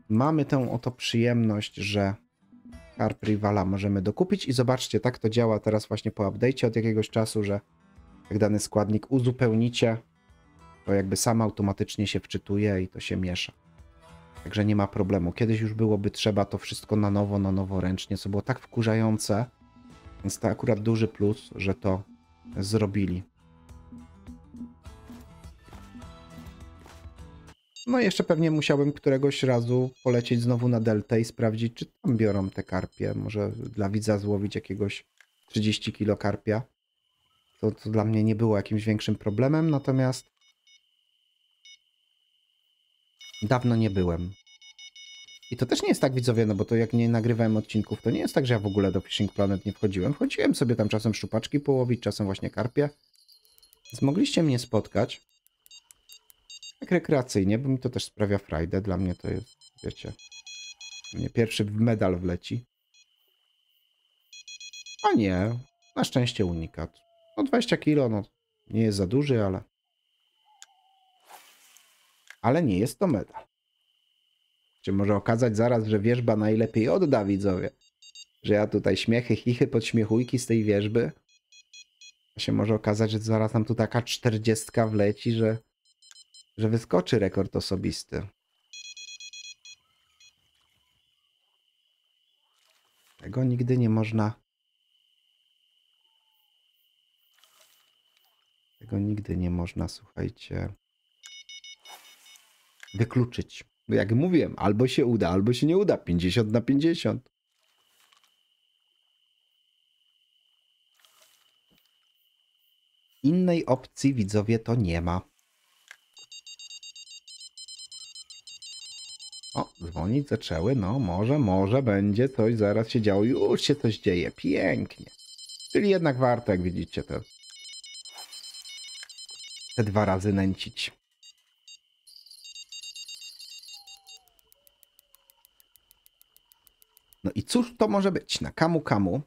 mamy tę oto przyjemność, że Carp Rivala możemy dokupić i zobaczcie, tak to działa teraz właśnie po update'cie od jakiegoś czasu, że jak dany składnik uzupełnicie, to jakby sam automatycznie się wczytuje i to się miesza. Także nie ma problemu. Kiedyś już byłoby trzeba to wszystko na nowo, na nowo ręcznie, co było tak wkurzające. Więc to akurat duży plus, że to zrobili. No i jeszcze pewnie musiałbym któregoś razu polecieć znowu na deltę i sprawdzić, czy tam biorą te karpie. Może dla widza złowić jakiegoś 30 kilo karpia. To, to dla mnie nie było jakimś większym problemem, natomiast dawno nie byłem. I to też nie jest tak, widzowie, no bo to jak nie nagrywałem odcinków, to nie jest tak, że ja w ogóle do Fishing Planet nie wchodziłem. Wchodziłem sobie tam czasem szczupaczki połowić, czasem właśnie karpie. Więc mogliście mnie spotkać. Tak rekreacyjnie, bo mi to też sprawia frajdę. Dla mnie to jest, wiecie, mnie pierwszy medal wleci. A nie, na szczęście unikat. No 20 kilo, no nie jest za duży, ale ale nie jest to medal. Czy może okazać zaraz, że wierzba najlepiej odda widzowie? Że ja tutaj śmiechy, chichy, podśmiechujki z tej wierzby? A się może okazać, że zaraz nam tu taka czterdziestka wleci, że, że wyskoczy rekord osobisty. Tego nigdy nie można. Tego nigdy nie można, słuchajcie wykluczyć. Jak mówiłem, albo się uda, albo się nie uda. 50 na 50. Innej opcji widzowie to nie ma. O, dzwonić zaczęły. No, może, może będzie coś zaraz się działo. Już się coś dzieje. Pięknie. Czyli jednak warto, jak widzicie, te, te dwa razy nęcić. I cóż to może być? Na Kamu Kamu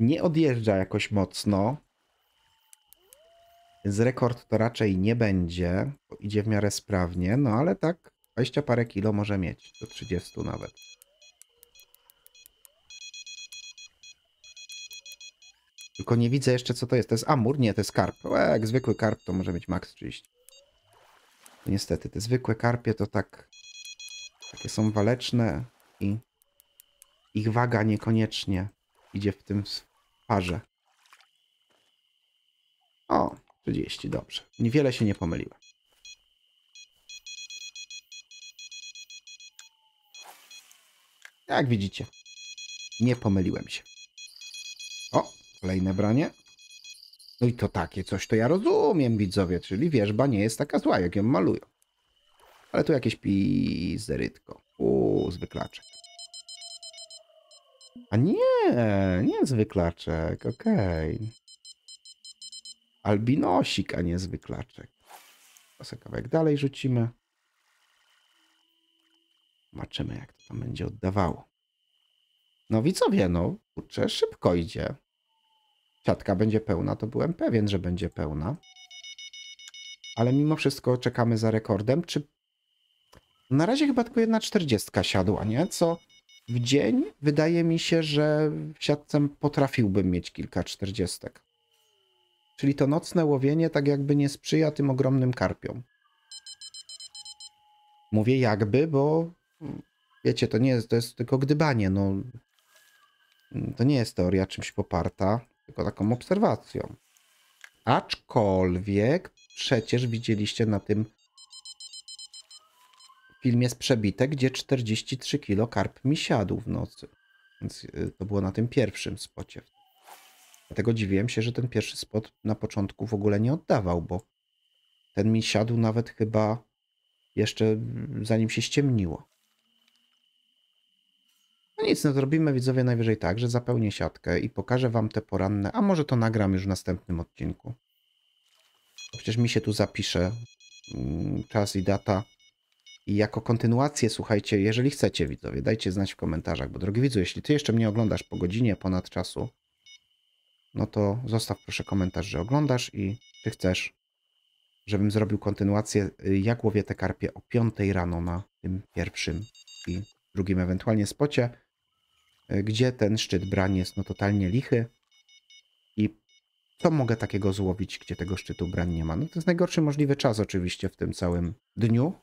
nie odjeżdża jakoś mocno. Z rekord to raczej nie będzie, bo idzie w miarę sprawnie, no ale tak 20 parę kilo może mieć, do 30 nawet. Tylko nie widzę jeszcze co to jest. To jest amur? Nie, to jest karp. O, jak zwykły karp to może mieć max 30. Niestety, te zwykłe karpie to tak takie są waleczne i ich waga niekoniecznie idzie w tym parze. O, 30, dobrze. Niewiele się nie pomyliłem. Jak widzicie, nie pomyliłem się. O, kolejne branie. No i to takie coś to ja rozumiem, widzowie, czyli wierzba nie jest taka zła, jak ją malują. Ale tu jakieś pizzerytko. Uuu, zwyklaczek. A nie, nie zwyklaczek, okej. Okay. Albinosik, a nie zwyklaczek. Pasę kawałek dalej rzucimy. Zobaczymy, jak to tam będzie oddawało. No widzowie, no, kurczę, szybko idzie. Siatka będzie pełna, to byłem pewien, że będzie pełna. Ale mimo wszystko czekamy za rekordem. Czy na razie chyba tylko jedna czterdziestka siadła, nie? Co w dzień wydaje mi się, że siadcem potrafiłbym mieć kilka czterdziestek. Czyli to nocne łowienie tak jakby nie sprzyja tym ogromnym karpiom. Mówię jakby, bo wiecie, to nie jest, to jest tylko gdybanie, no. To nie jest teoria czymś poparta, tylko taką obserwacją. Aczkolwiek przecież widzieliście na tym film jest przebite, gdzie 43 kilo karp mi siadł w nocy. Więc y, to było na tym pierwszym spocie. Dlatego dziwiłem się, że ten pierwszy spot na początku w ogóle nie oddawał, bo ten mi siadł nawet chyba jeszcze zanim się ściemniło. No nic, no zrobimy widzowie najwyżej tak, że zapełnię siatkę i pokażę wam te poranne, a może to nagram już w następnym odcinku. Przecież mi się tu zapisze mm, czas i data i jako kontynuację, słuchajcie, jeżeli chcecie, widzowie, dajcie znać w komentarzach, bo drogi widzu, jeśli ty jeszcze mnie oglądasz po godzinie ponad czasu, no to zostaw proszę komentarz, że oglądasz i czy chcesz, żebym zrobił kontynuację, y, jak łowię te karpie o 5 rano na tym pierwszym i drugim ewentualnie spocie, y, gdzie ten szczyt brań jest no totalnie lichy i co mogę takiego złowić, gdzie tego szczytu brań nie ma. No to jest najgorszy możliwy czas oczywiście w tym całym dniu,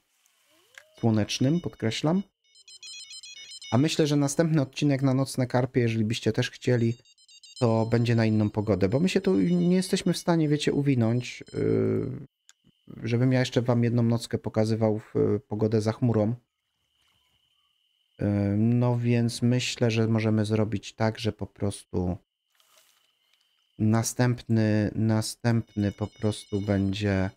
słonecznym, podkreślam. A myślę, że następny odcinek na Nocne Karpie, jeżeli byście też chcieli, to będzie na inną pogodę, bo my się tu nie jesteśmy w stanie, wiecie, uwinąć, yy, żebym ja jeszcze wam jedną nockę pokazywał w yy, pogodę za chmurą. Yy, no więc myślę, że możemy zrobić tak, że po prostu następny, następny po prostu będzie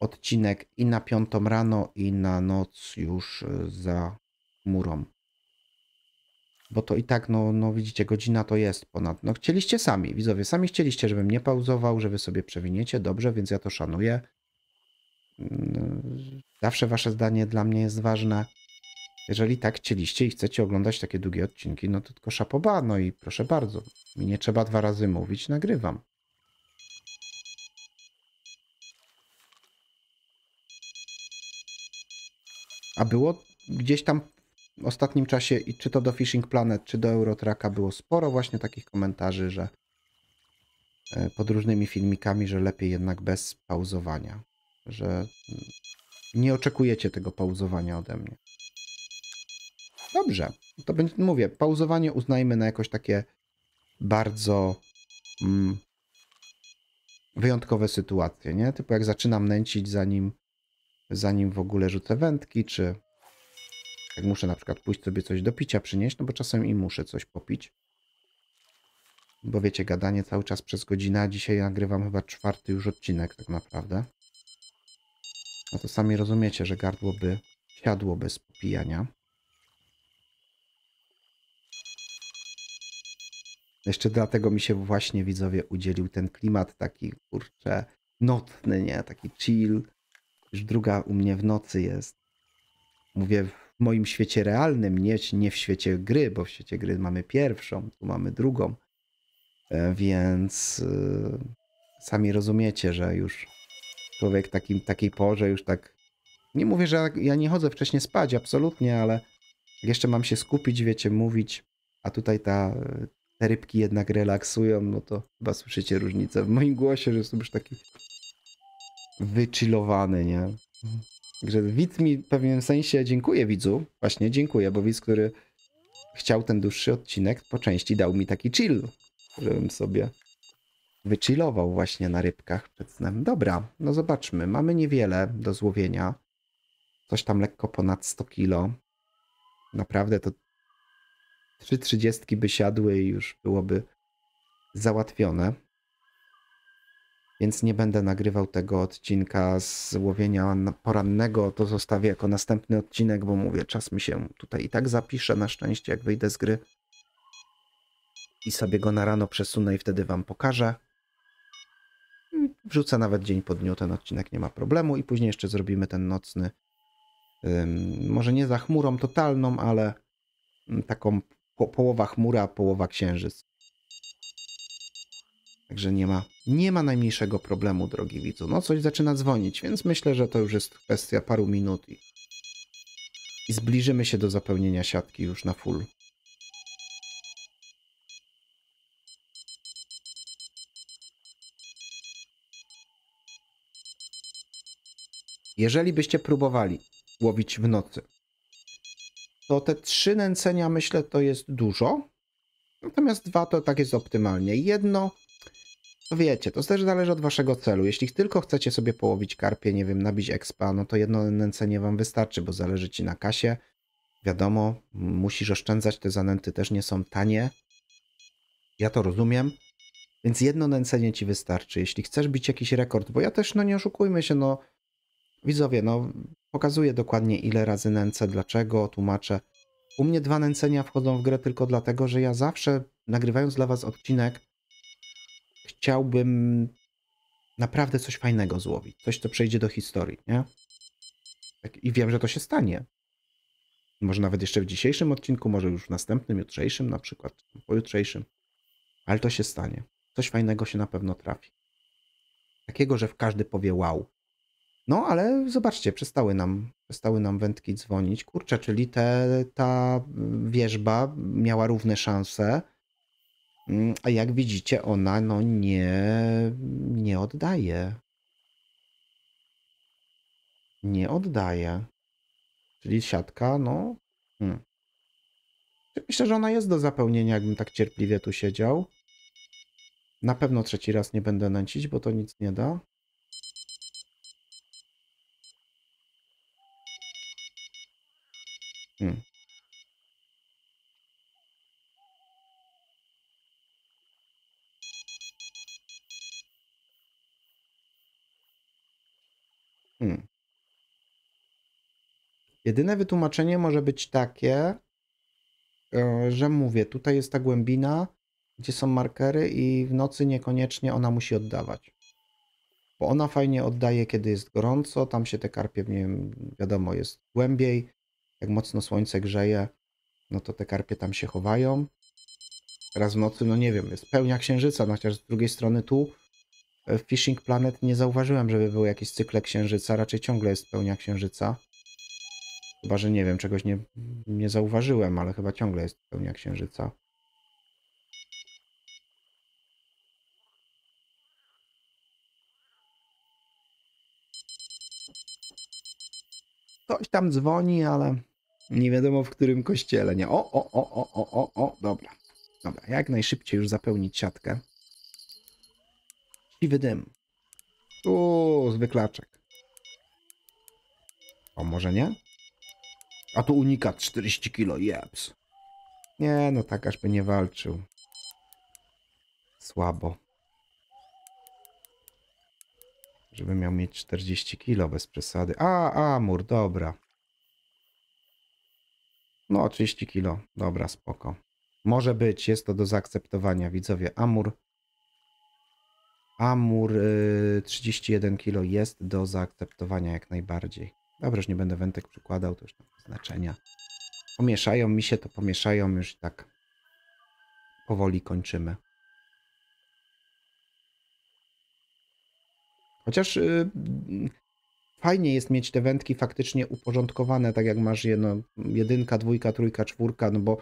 odcinek i na piątą rano, i na noc już e, za murą, Bo to i tak, no, no widzicie, godzina to jest ponad. No chcieliście sami, widzowie, sami chcieliście, żebym nie pauzował, żeby sobie przewiniecie, dobrze, więc ja to szanuję. Mm, zawsze wasze zdanie dla mnie jest ważne. Jeżeli tak chcieliście i chcecie oglądać takie długie odcinki, no to tylko szapoba, no i proszę bardzo. Mi nie trzeba dwa razy mówić, nagrywam. A było gdzieś tam w ostatnim czasie, i czy to do Fishing Planet, czy do Eurotraka, było sporo właśnie takich komentarzy, że e, pod różnymi filmikami, że lepiej jednak bez pauzowania. Że mm, nie oczekujecie tego pauzowania ode mnie. Dobrze, to będzie, mówię, pauzowanie uznajmy na jakoś takie bardzo mm, wyjątkowe sytuacje, nie? Typu jak zaczynam nęcić, zanim zanim w ogóle rzucę wędki, czy jak muszę na przykład pójść sobie coś do picia przynieść, no bo czasem i muszę coś popić. Bo wiecie, gadanie cały czas przez godzinę, a dzisiaj nagrywam chyba czwarty już odcinek tak naprawdę. No to sami rozumiecie, że gardło by siadło bez popijania. Jeszcze dlatego mi się właśnie widzowie udzielił ten klimat taki kurczę nocny, nie? Taki chill, już druga u mnie w nocy jest. Mówię w moim świecie realnym, nie, nie w świecie gry, bo w świecie gry mamy pierwszą, tu mamy drugą. E, więc e, sami rozumiecie, że już człowiek takim, takiej porze już tak... Nie mówię, że ja nie chodzę wcześniej spać, absolutnie, ale jeszcze mam się skupić, wiecie, mówić, a tutaj ta, te rybki jednak relaksują, no to chyba słyszycie różnicę w moim głosie, że jestem już taki wychillowany, nie? Także widz mi w pewnym sensie dziękuję widzu, właśnie dziękuję, bo widz, który chciał ten dłuższy odcinek, po części dał mi taki chill, żebym sobie wychillował właśnie na rybkach przed snem. Dobra, no zobaczmy, mamy niewiele do złowienia, coś tam lekko ponad 100 kilo. Naprawdę to trzy trzydziestki by siadły i już byłoby załatwione więc nie będę nagrywał tego odcinka z łowienia porannego. To zostawię jako następny odcinek, bo mówię, czas mi się tutaj i tak zapisze na szczęście, jak wyjdę z gry. I sobie go na rano przesunę i wtedy wam pokażę. Wrzucę nawet dzień po dniu ten odcinek, nie ma problemu. I później jeszcze zrobimy ten nocny, ym, może nie za chmurą totalną, ale mm, taką po połowa chmura, połowa księżyc. Także nie ma, nie ma najmniejszego problemu, drogi widzu. No coś zaczyna dzwonić, więc myślę, że to już jest kwestia paru minut i, i zbliżymy się do zapełnienia siatki już na full. Jeżeli byście próbowali łowić w nocy, to te trzy nęcenia myślę to jest dużo. Natomiast dwa to tak jest optymalnie. Jedno no wiecie, to też zależy od waszego celu. Jeśli tylko chcecie sobie połowić karpie, nie wiem, nabić expa, no to jedno nęcenie wam wystarczy, bo zależy ci na kasie. Wiadomo, musisz oszczędzać, te zanęty też nie są tanie. Ja to rozumiem. Więc jedno nęcenie ci wystarczy. Jeśli chcesz bić jakiś rekord, bo ja też, no nie oszukujmy się, no widzowie, no pokazuję dokładnie ile razy nęcę, dlaczego, tłumaczę. U mnie dwa nęcenia wchodzą w grę tylko dlatego, że ja zawsze nagrywając dla was odcinek, chciałbym naprawdę coś fajnego złowić, coś, co przejdzie do historii, nie? Tak, I wiem, że to się stanie. Może nawet jeszcze w dzisiejszym odcinku, może już w następnym, jutrzejszym na przykład, pojutrzejszym. Ale to się stanie. Coś fajnego się na pewno trafi. Takiego, że w każdy powie wow. No, ale zobaczcie, przestały nam, przestały nam wędki dzwonić. Kurczę, czyli te, ta wierzba miała równe szanse Mm, a jak widzicie, ona no nie, nie oddaje. Nie oddaje. Czyli siatka, no. Hmm. Myślę, że ona jest do zapełnienia, jakbym tak cierpliwie tu siedział. Na pewno trzeci raz nie będę nęcić, bo to nic nie da. Hmm. Hmm. Jedyne wytłumaczenie może być takie, e, że mówię, tutaj jest ta głębina, gdzie są markery i w nocy niekoniecznie ona musi oddawać. Bo ona fajnie oddaje, kiedy jest gorąco, tam się te karpie, nie wiem, wiadomo, jest głębiej. Jak mocno słońce grzeje, no to te karpie tam się chowają. Raz w nocy, no nie wiem, jest pełnia księżyca, no chociaż z drugiej strony tu w Fishing Planet nie zauważyłem, żeby był jakiś cykle księżyca, raczej ciągle jest pełnia księżyca. Chyba, że nie wiem, czegoś nie, nie zauważyłem, ale chyba ciągle jest pełnia księżyca. Ktoś tam dzwoni, ale nie wiadomo w którym kościele, nie? O, o, o, o, o, o, o, dobra. Dobra, jak najszybciej już zapełnić siatkę siwy dym. Tu zwyklaczek. O, może nie? A tu unikat 40 kilo, jeps. Nie, no tak aż by nie walczył. Słabo. Żeby miał mieć 40 kilo bez przesady. A, a, dobra. No, 30 kilo. Dobra, spoko. Może być, jest to do zaakceptowania, widzowie. Amur Amur 31 y, kg jest do zaakceptowania jak najbardziej. Dobra, już nie będę wętek przykładał, to już nie ma znaczenia. Pomieszają mi się, to pomieszają już tak. Powoli kończymy. Chociaż yy, fajnie jest mieć te wędki faktycznie uporządkowane, tak jak masz no jedynka, dwójka, trójka, czwórka, no bo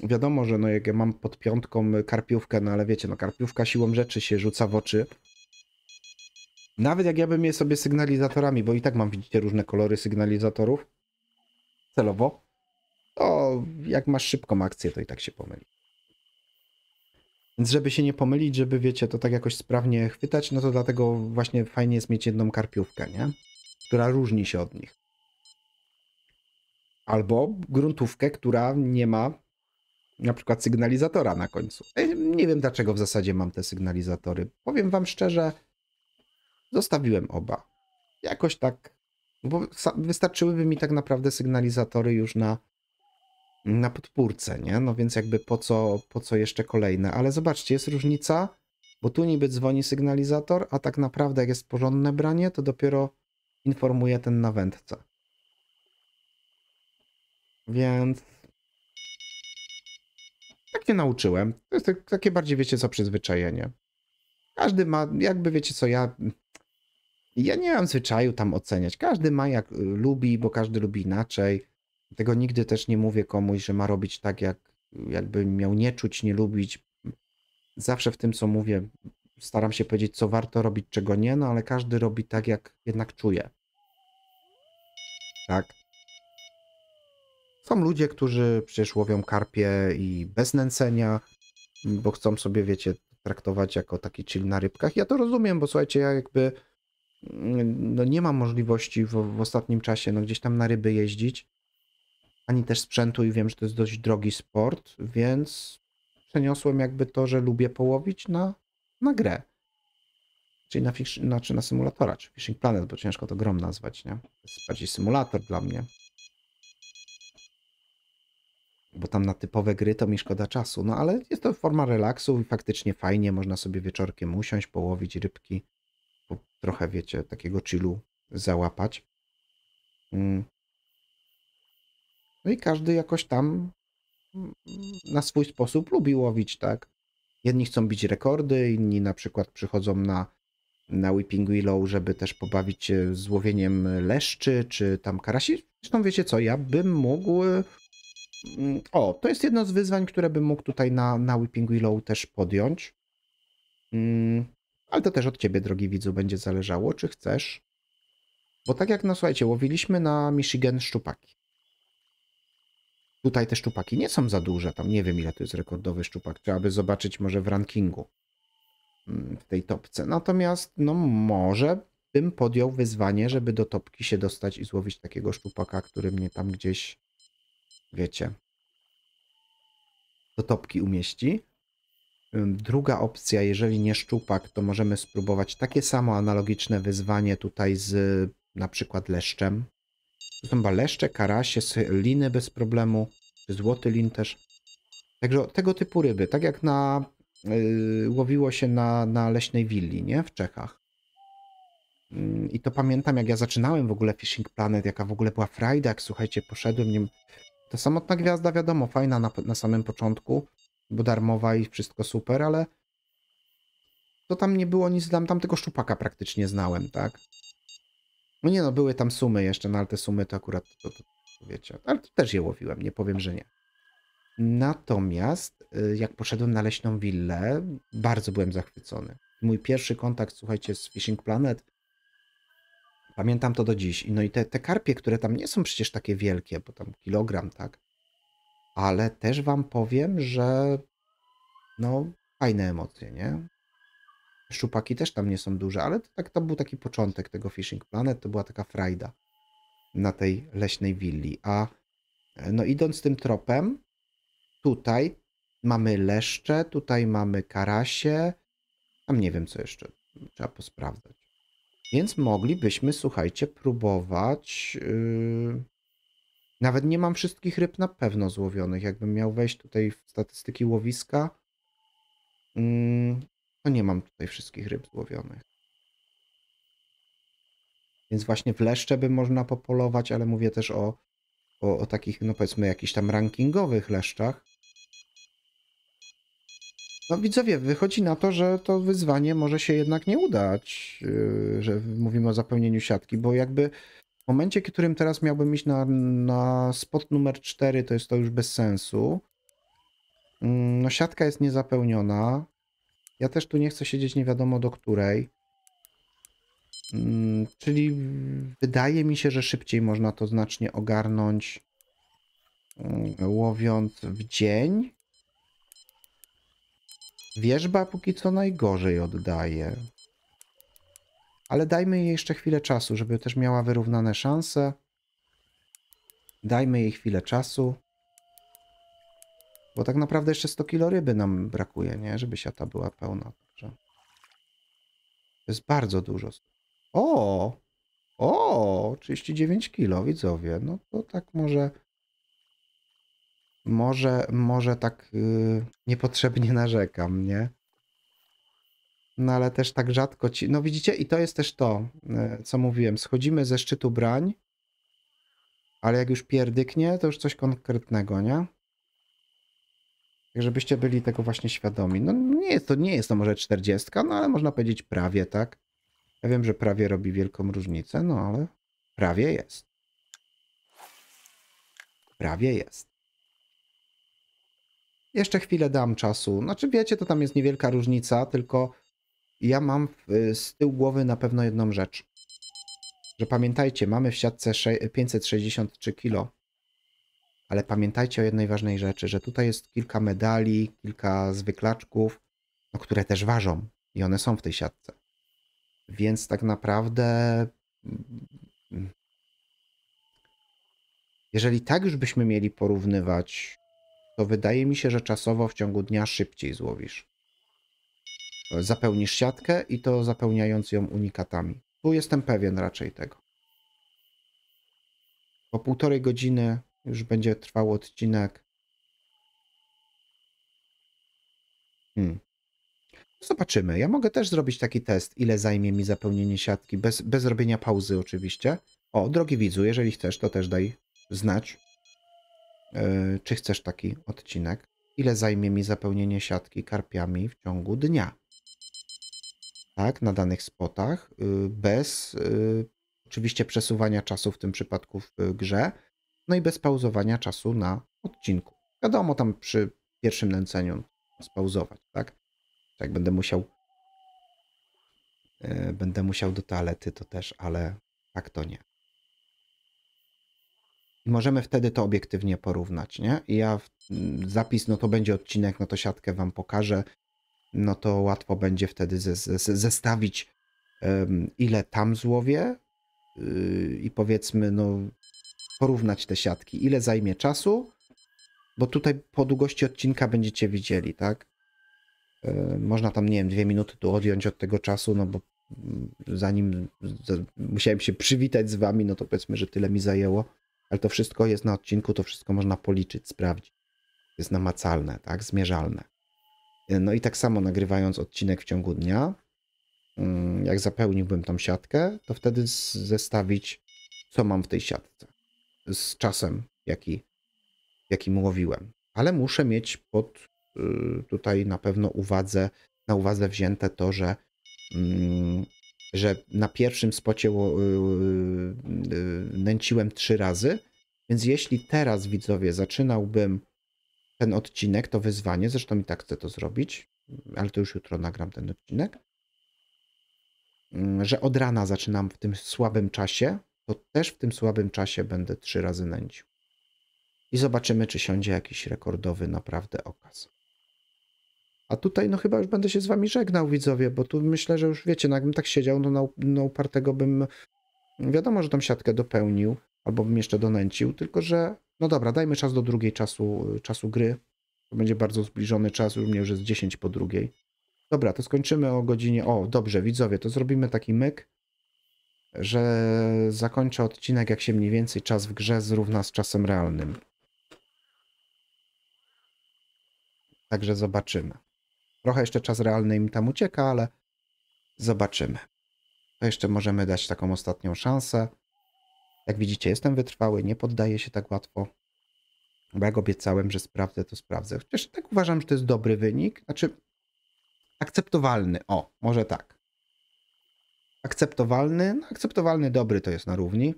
Wiadomo, że no jak ja mam pod piątką y, karpiówkę, no ale wiecie, no karpiówka siłą rzeczy się rzuca w oczy. Nawet jak ja bym je sobie sygnalizatorami, bo i tak mam, widzicie, różne kolory sygnalizatorów celowo, to jak masz szybką akcję, to i tak się pomyli. Więc żeby się nie pomylić, żeby wiecie, to tak jakoś sprawnie chwytać, no to dlatego właśnie fajnie jest mieć jedną karpiówkę, nie? Która różni się od nich. Albo gruntówkę, która nie ma na przykład sygnalizatora na końcu. E, nie wiem dlaczego w zasadzie mam te sygnalizatory. Powiem wam szczerze, zostawiłem oba. Jakoś tak, bo wystarczyłyby mi tak naprawdę sygnalizatory już na, na podpórce, nie? No więc jakby po co, po co jeszcze kolejne? Ale zobaczcie, jest różnica, bo tu niby dzwoni sygnalizator, a tak naprawdę jak jest porządne branie, to dopiero informuje ten nawędca. Więc tak się nauczyłem. To jest tak, takie bardziej, wiecie co, przyzwyczajenie. Każdy ma, jakby wiecie co, ja... Ja nie mam zwyczaju tam oceniać. Każdy ma jak y, lubi, bo każdy lubi inaczej. Tego nigdy też nie mówię komuś, że ma robić tak, jak jakby miał nie czuć, nie lubić. Zawsze w tym, co mówię, staram się powiedzieć, co warto robić, czego nie, no ale każdy robi tak, jak jednak czuje. Tak? Są ludzie, którzy przecież łowią karpie i bez nęcenia, bo chcą sobie, wiecie, traktować jako taki chill na rybkach. Ja to rozumiem, bo słuchajcie, ja jakby mm, no nie mam możliwości w, w ostatnim czasie no gdzieś tam na ryby jeździć, ani też sprzętu i wiem, że to jest dość drogi sport, więc przeniosłem jakby to, że lubię połowić na, na grę. Czyli na, fish, znaczy na symulatora, czy Fishing Planet, bo ciężko to grom nazwać, nie? To jest bardziej symulator dla mnie bo tam na typowe gry to mi szkoda czasu. No ale jest to forma relaksu i faktycznie fajnie, można sobie wieczorkiem usiąść, połowić rybki, trochę, wiecie, takiego chillu załapać. Mm. No i każdy jakoś tam mm, na swój sposób lubi łowić, tak? Jedni chcą bić rekordy, inni na przykład przychodzą na, na Weeping Willow, żeby też pobawić się z łowieniem leszczy czy tam karasi. Zresztą wiecie co, ja bym mógł Mm, o, to jest jedno z wyzwań, które bym mógł tutaj na, na Whipping Willow też podjąć. Mm, ale to też od ciebie, drogi widzu, będzie zależało, czy chcesz. Bo tak jak, no słuchajcie, łowiliśmy na Michigan szczupaki. Tutaj te szczupaki nie są za duże, tam nie wiem ile to jest rekordowy szczupak. Trzeba by zobaczyć może w rankingu mm, w tej topce. Natomiast, no może bym podjął wyzwanie, żeby do topki się dostać i złowić takiego szczupaka, który mnie tam gdzieś wiecie, do topki umieści. Druga opcja, jeżeli nie szczupak, to możemy spróbować takie samo analogiczne wyzwanie tutaj z na przykład leszczem. To są leszcze, karasie, liny bez problemu, czy złoty lin też. Także tego typu ryby, tak jak na, yy, łowiło się na, na leśnej willi, nie? W Czechach. Yy, I to pamiętam, jak ja zaczynałem w ogóle Fishing Planet, jaka w ogóle była frajda, jak słuchajcie, poszedłem, nie, ta samotna gwiazda, wiadomo, fajna na, na samym początku, bo darmowa i wszystko super, ale to tam nie było nic, tam, tam tylko szczupaka praktycznie znałem, tak? No nie no, były tam sumy jeszcze, no ale te sumy to akurat, to, to, to wiecie, ale to też je łowiłem, nie powiem, że nie. Natomiast y, jak poszedłem na leśną willę, bardzo byłem zachwycony. Mój pierwszy kontakt, słuchajcie, z Fishing Planet Pamiętam to do dziś. No i te, te karpie, które tam nie są przecież takie wielkie, bo tam kilogram, tak? Ale też wam powiem, że no fajne emocje, nie? Szczupaki też tam nie są duże, ale to, tak, to był taki początek tego Fishing Planet, to była taka frajda na tej leśnej willi. A e, no idąc tym tropem, tutaj mamy leszcze, tutaj mamy karasie, tam nie wiem co jeszcze, trzeba posprawdzać. Więc moglibyśmy, słuchajcie, próbować... Yy... Nawet nie mam wszystkich ryb na pewno złowionych. Jakbym miał wejść tutaj w statystyki łowiska, yy... to nie mam tutaj wszystkich ryb złowionych. Więc właśnie w leszcze by można popolować, ale mówię też o, o, o takich, no powiedzmy, jakichś tam rankingowych leszczach. No widzowie, wychodzi na to, że to wyzwanie może się jednak nie udać, yy, że mówimy o zapełnieniu siatki, bo jakby w momencie, w którym teraz miałbym iść na, na spot numer 4, to jest to już bez sensu. Mm, no siatka jest niezapełniona. Ja też tu nie chcę siedzieć nie wiadomo do której. Mm, czyli wydaje mi się, że szybciej można to znacznie ogarnąć mm, łowiąc w dzień. Wierzba póki co najgorzej oddaje. Ale dajmy jej jeszcze chwilę czasu, żeby też miała wyrównane szanse. Dajmy jej chwilę czasu. Bo tak naprawdę jeszcze 100 kilo ryby nam brakuje, nie? Żeby siata była pełna. Także... To jest bardzo dużo. O! O! 39 kilo, widzowie. No to tak może może, może tak yy, niepotrzebnie narzekam, nie? No ale też tak rzadko ci. No widzicie, i to jest też to, yy, co mówiłem. Schodzimy ze szczytu brań, ale jak już pierdyknie, to już coś konkretnego, nie? Tak, żebyście byli tego właśnie świadomi. No nie jest to, nie jest to może 40, no ale można powiedzieć prawie, tak? Ja wiem, że prawie robi wielką różnicę, no ale prawie jest. Prawie jest. Jeszcze chwilę dam czasu. Znaczy wiecie, to tam jest niewielka różnica, tylko ja mam z tyłu głowy na pewno jedną rzecz. Że pamiętajcie, mamy w siatce 563 kilo, ale pamiętajcie o jednej ważnej rzeczy, że tutaj jest kilka medali, kilka zwyklaczków, no, które też ważą i one są w tej siatce. Więc tak naprawdę mm, mm, jeżeli tak już byśmy mieli porównywać to wydaje mi się, że czasowo w ciągu dnia szybciej złowisz. Zapełnisz siatkę i to zapełniając ją unikatami. Tu jestem pewien raczej tego. Po półtorej godziny już będzie trwał odcinek. Hmm. Zobaczymy. Ja mogę też zrobić taki test, ile zajmie mi zapełnienie siatki, bez, bez robienia pauzy oczywiście. O, drogi widzu, jeżeli chcesz, to też daj znać. E, czy chcesz taki odcinek, ile zajmie mi zapełnienie siatki karpiami w ciągu dnia. Tak, na danych spotach, y, bez y, oczywiście przesuwania czasu w tym przypadku w y, grze, no i bez pauzowania czasu na odcinku. Wiadomo, tam przy pierwszym nęceniu spauzować, tak? Jak będę musiał e, będę musiał do toalety, to też, ale tak to nie. I możemy wtedy to obiektywnie porównać, nie? I ja mm, zapis, no to będzie odcinek, no to siatkę wam pokażę, no to łatwo będzie wtedy zestawić ile tam złowię yy, i powiedzmy, no porównać te siatki, ile zajmie czasu, bo tutaj po długości odcinka będziecie widzieli, tak? E, można tam, nie wiem, dwie minuty tu odjąć od tego czasu, no bo mm, zanim musiałem się przywitać z wami, no to powiedzmy, że tyle mi zajęło ale to wszystko jest na odcinku, to wszystko można policzyć, sprawdzić. Jest namacalne, tak, zmierzalne. Y, no i tak samo nagrywając odcinek w ciągu dnia, mm, jak zapełniłbym tą siatkę, to wtedy zestawić, co mam w tej siatce z czasem, jaki, jaki łowiłem. Ale muszę mieć pod y, tutaj na pewno uwadze, na uwadze wzięte to, że mm, że na pierwszym spocie yy, yy, nęciłem trzy razy, więc jeśli teraz widzowie zaczynałbym ten odcinek, to wyzwanie, zresztą i tak chcę to zrobić, ale to już jutro nagram ten odcinek, mm, że od rana zaczynam w tym słabym czasie, to też w tym słabym czasie będę trzy razy nęcił. I zobaczymy, czy siądzie jakiś rekordowy naprawdę okaz. A tutaj no chyba już będę się z wami żegnał, widzowie, bo tu myślę, że już wiecie, no jakbym tak siedział, no na, na upartego bym, wiadomo, że tą siatkę dopełnił, albo bym jeszcze donęcił, tylko że, no dobra, dajmy czas do drugiej czasu, czasu gry. To będzie bardzo zbliżony czas, już mnie już jest 10 po drugiej. Dobra, to skończymy o godzinie, o dobrze, widzowie, to zrobimy taki myk, że zakończę odcinek, jak się mniej więcej czas w grze zrówna z czasem realnym. Także zobaczymy. Trochę jeszcze czas realny im tam ucieka, ale zobaczymy. To jeszcze możemy dać taką ostatnią szansę. Jak widzicie, jestem wytrwały, nie poddaję się tak łatwo. Bo jak obiecałem, że sprawdzę, to sprawdzę. Chociaż tak uważam, że to jest dobry wynik. Znaczy, akceptowalny. O, może tak. Akceptowalny. No, akceptowalny, dobry to jest na równi.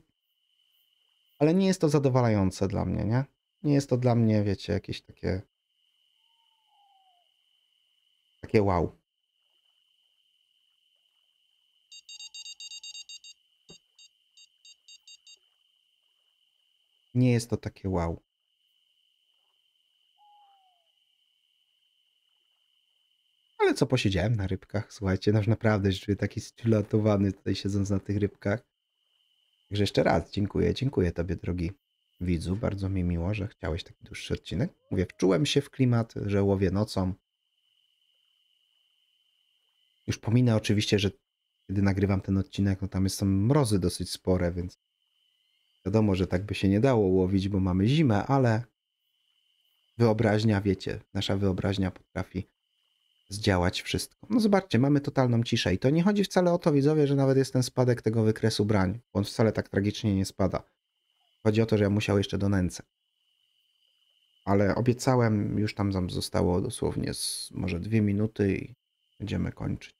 Ale nie jest to zadowalające dla mnie, nie? Nie jest to dla mnie, wiecie, jakieś takie takie wow. Nie jest to takie wow. Ale co posiedziałem na rybkach, słuchajcie, no naprawdę już czuję taki stylatowany tutaj siedząc na tych rybkach. Także jeszcze raz dziękuję, dziękuję Tobie drogi widzu, bardzo mi miło, że chciałeś taki dłuższy odcinek. Mówię, wczułem się w klimat, że łowię nocą, już pominę oczywiście, że kiedy nagrywam ten odcinek, no tam jest, są mrozy dosyć spore, więc wiadomo, że tak by się nie dało łowić, bo mamy zimę, ale wyobraźnia, wiecie, nasza wyobraźnia potrafi zdziałać wszystko. No zobaczcie, mamy totalną ciszę i to nie chodzi wcale o to, widzowie, że nawet jest ten spadek tego wykresu brań, bo on wcale tak tragicznie nie spada. Chodzi o to, że ja musiał jeszcze do nęce. Ale obiecałem, już tam zostało dosłownie może dwie minuty i będziemy kończyć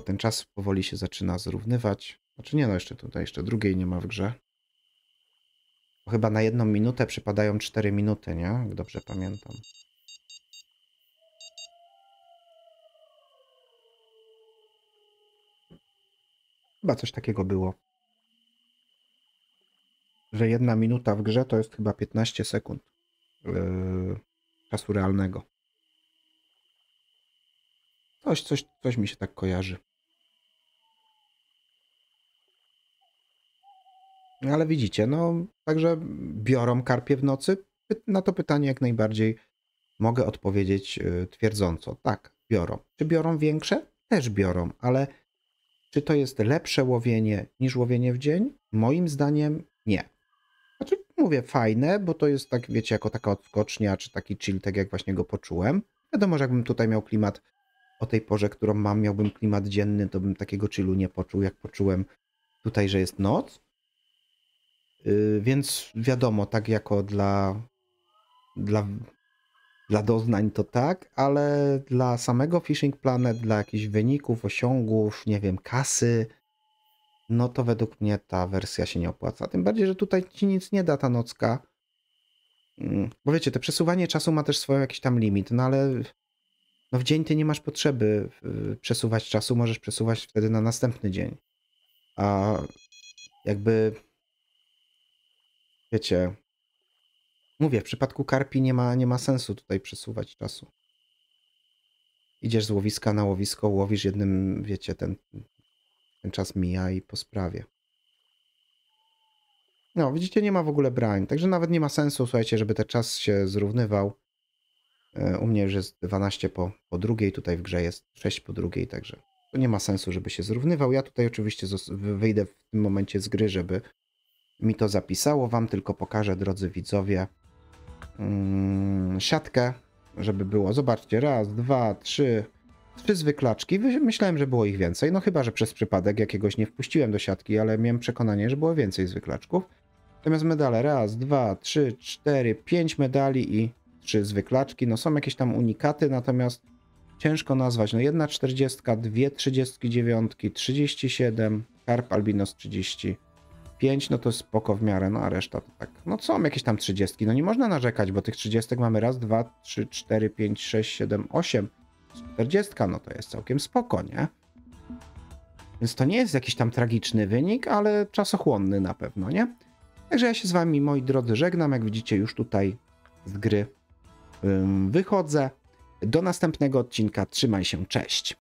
bo ten czas powoli się zaczyna zrównywać. Znaczy nie, no jeszcze tutaj, jeszcze drugiej nie ma w grze. Bo chyba na jedną minutę przypadają 4 minuty, nie? Jak dobrze pamiętam. Chyba coś takiego było. Że jedna minuta w grze to jest chyba 15 sekund yy, czasu realnego. Coś, coś, coś mi się tak kojarzy. Ale widzicie, no także biorą karpie w nocy? Na to pytanie jak najbardziej mogę odpowiedzieć y, twierdząco. Tak, biorą. Czy biorą większe? Też biorą, ale czy to jest lepsze łowienie niż łowienie w dzień? Moim zdaniem nie. Znaczy, mówię fajne, bo to jest tak, wiecie, jako taka odskocznia, czy taki chill, tak jak właśnie go poczułem. Wiadomo, że jakbym tutaj miał klimat o tej porze, którą mam, miałbym klimat dzienny, to bym takiego chillu nie poczuł, jak poczułem tutaj, że jest noc. Y, więc wiadomo, tak jako dla, dla, dla doznań to tak, ale dla samego Fishing Planet, dla jakichś wyników, osiągów, nie wiem, kasy, no to według mnie ta wersja się nie opłaca. Tym bardziej, że tutaj ci nic nie da ta nocka. Mm, bo wiecie, to przesuwanie czasu ma też swój jakiś tam limit, no ale no w dzień ty nie masz potrzeby y, przesuwać czasu, możesz przesuwać wtedy na następny dzień. A jakby wiecie, mówię, w przypadku karpi nie ma, nie ma sensu tutaj przesuwać czasu. Idziesz z łowiska na łowisko, łowisz jednym, wiecie, ten, ten czas mija i po sprawie. No, widzicie, nie ma w ogóle brań, także nawet nie ma sensu, słuchajcie, żeby ten czas się zrównywał. E, u mnie już jest 12 po, po drugiej, tutaj w grze jest 6 po drugiej, także to nie ma sensu, żeby się zrównywał. Ja tutaj oczywiście wyjdę w tym momencie z gry, żeby mi to zapisało. Wam tylko pokażę, drodzy widzowie, mm, siatkę, żeby było. Zobaczcie, raz, dwa, trzy, trzy zwyklaczki. Myślałem, że było ich więcej, no chyba, że przez przypadek jakiegoś nie wpuściłem do siatki, ale miałem przekonanie, że było więcej zwyklaczków. Natomiast medale, raz, dwa, trzy, cztery, pięć medali i trzy zwyklaczki. No są jakieś tam unikaty, natomiast ciężko nazwać. No jedna czterdziestka, dwie trzydziestki dziewiątki, trzydzieści siedem, karp albinos trzydzieści 5, no to spoko w miarę, no a reszta to tak. No co, jakieś tam 30, no nie można narzekać, bo tych 30 mamy raz, 2, 3, 4, 5, 6, 7, 8. 40, no to jest całkiem spoko, nie? Więc to nie jest jakiś tam tragiczny wynik, ale czasochłonny na pewno, nie? Także ja się z wami, moi drodzy, żegnam. Jak widzicie, już tutaj z gry wychodzę. Do następnego odcinka. Trzymaj się, cześć.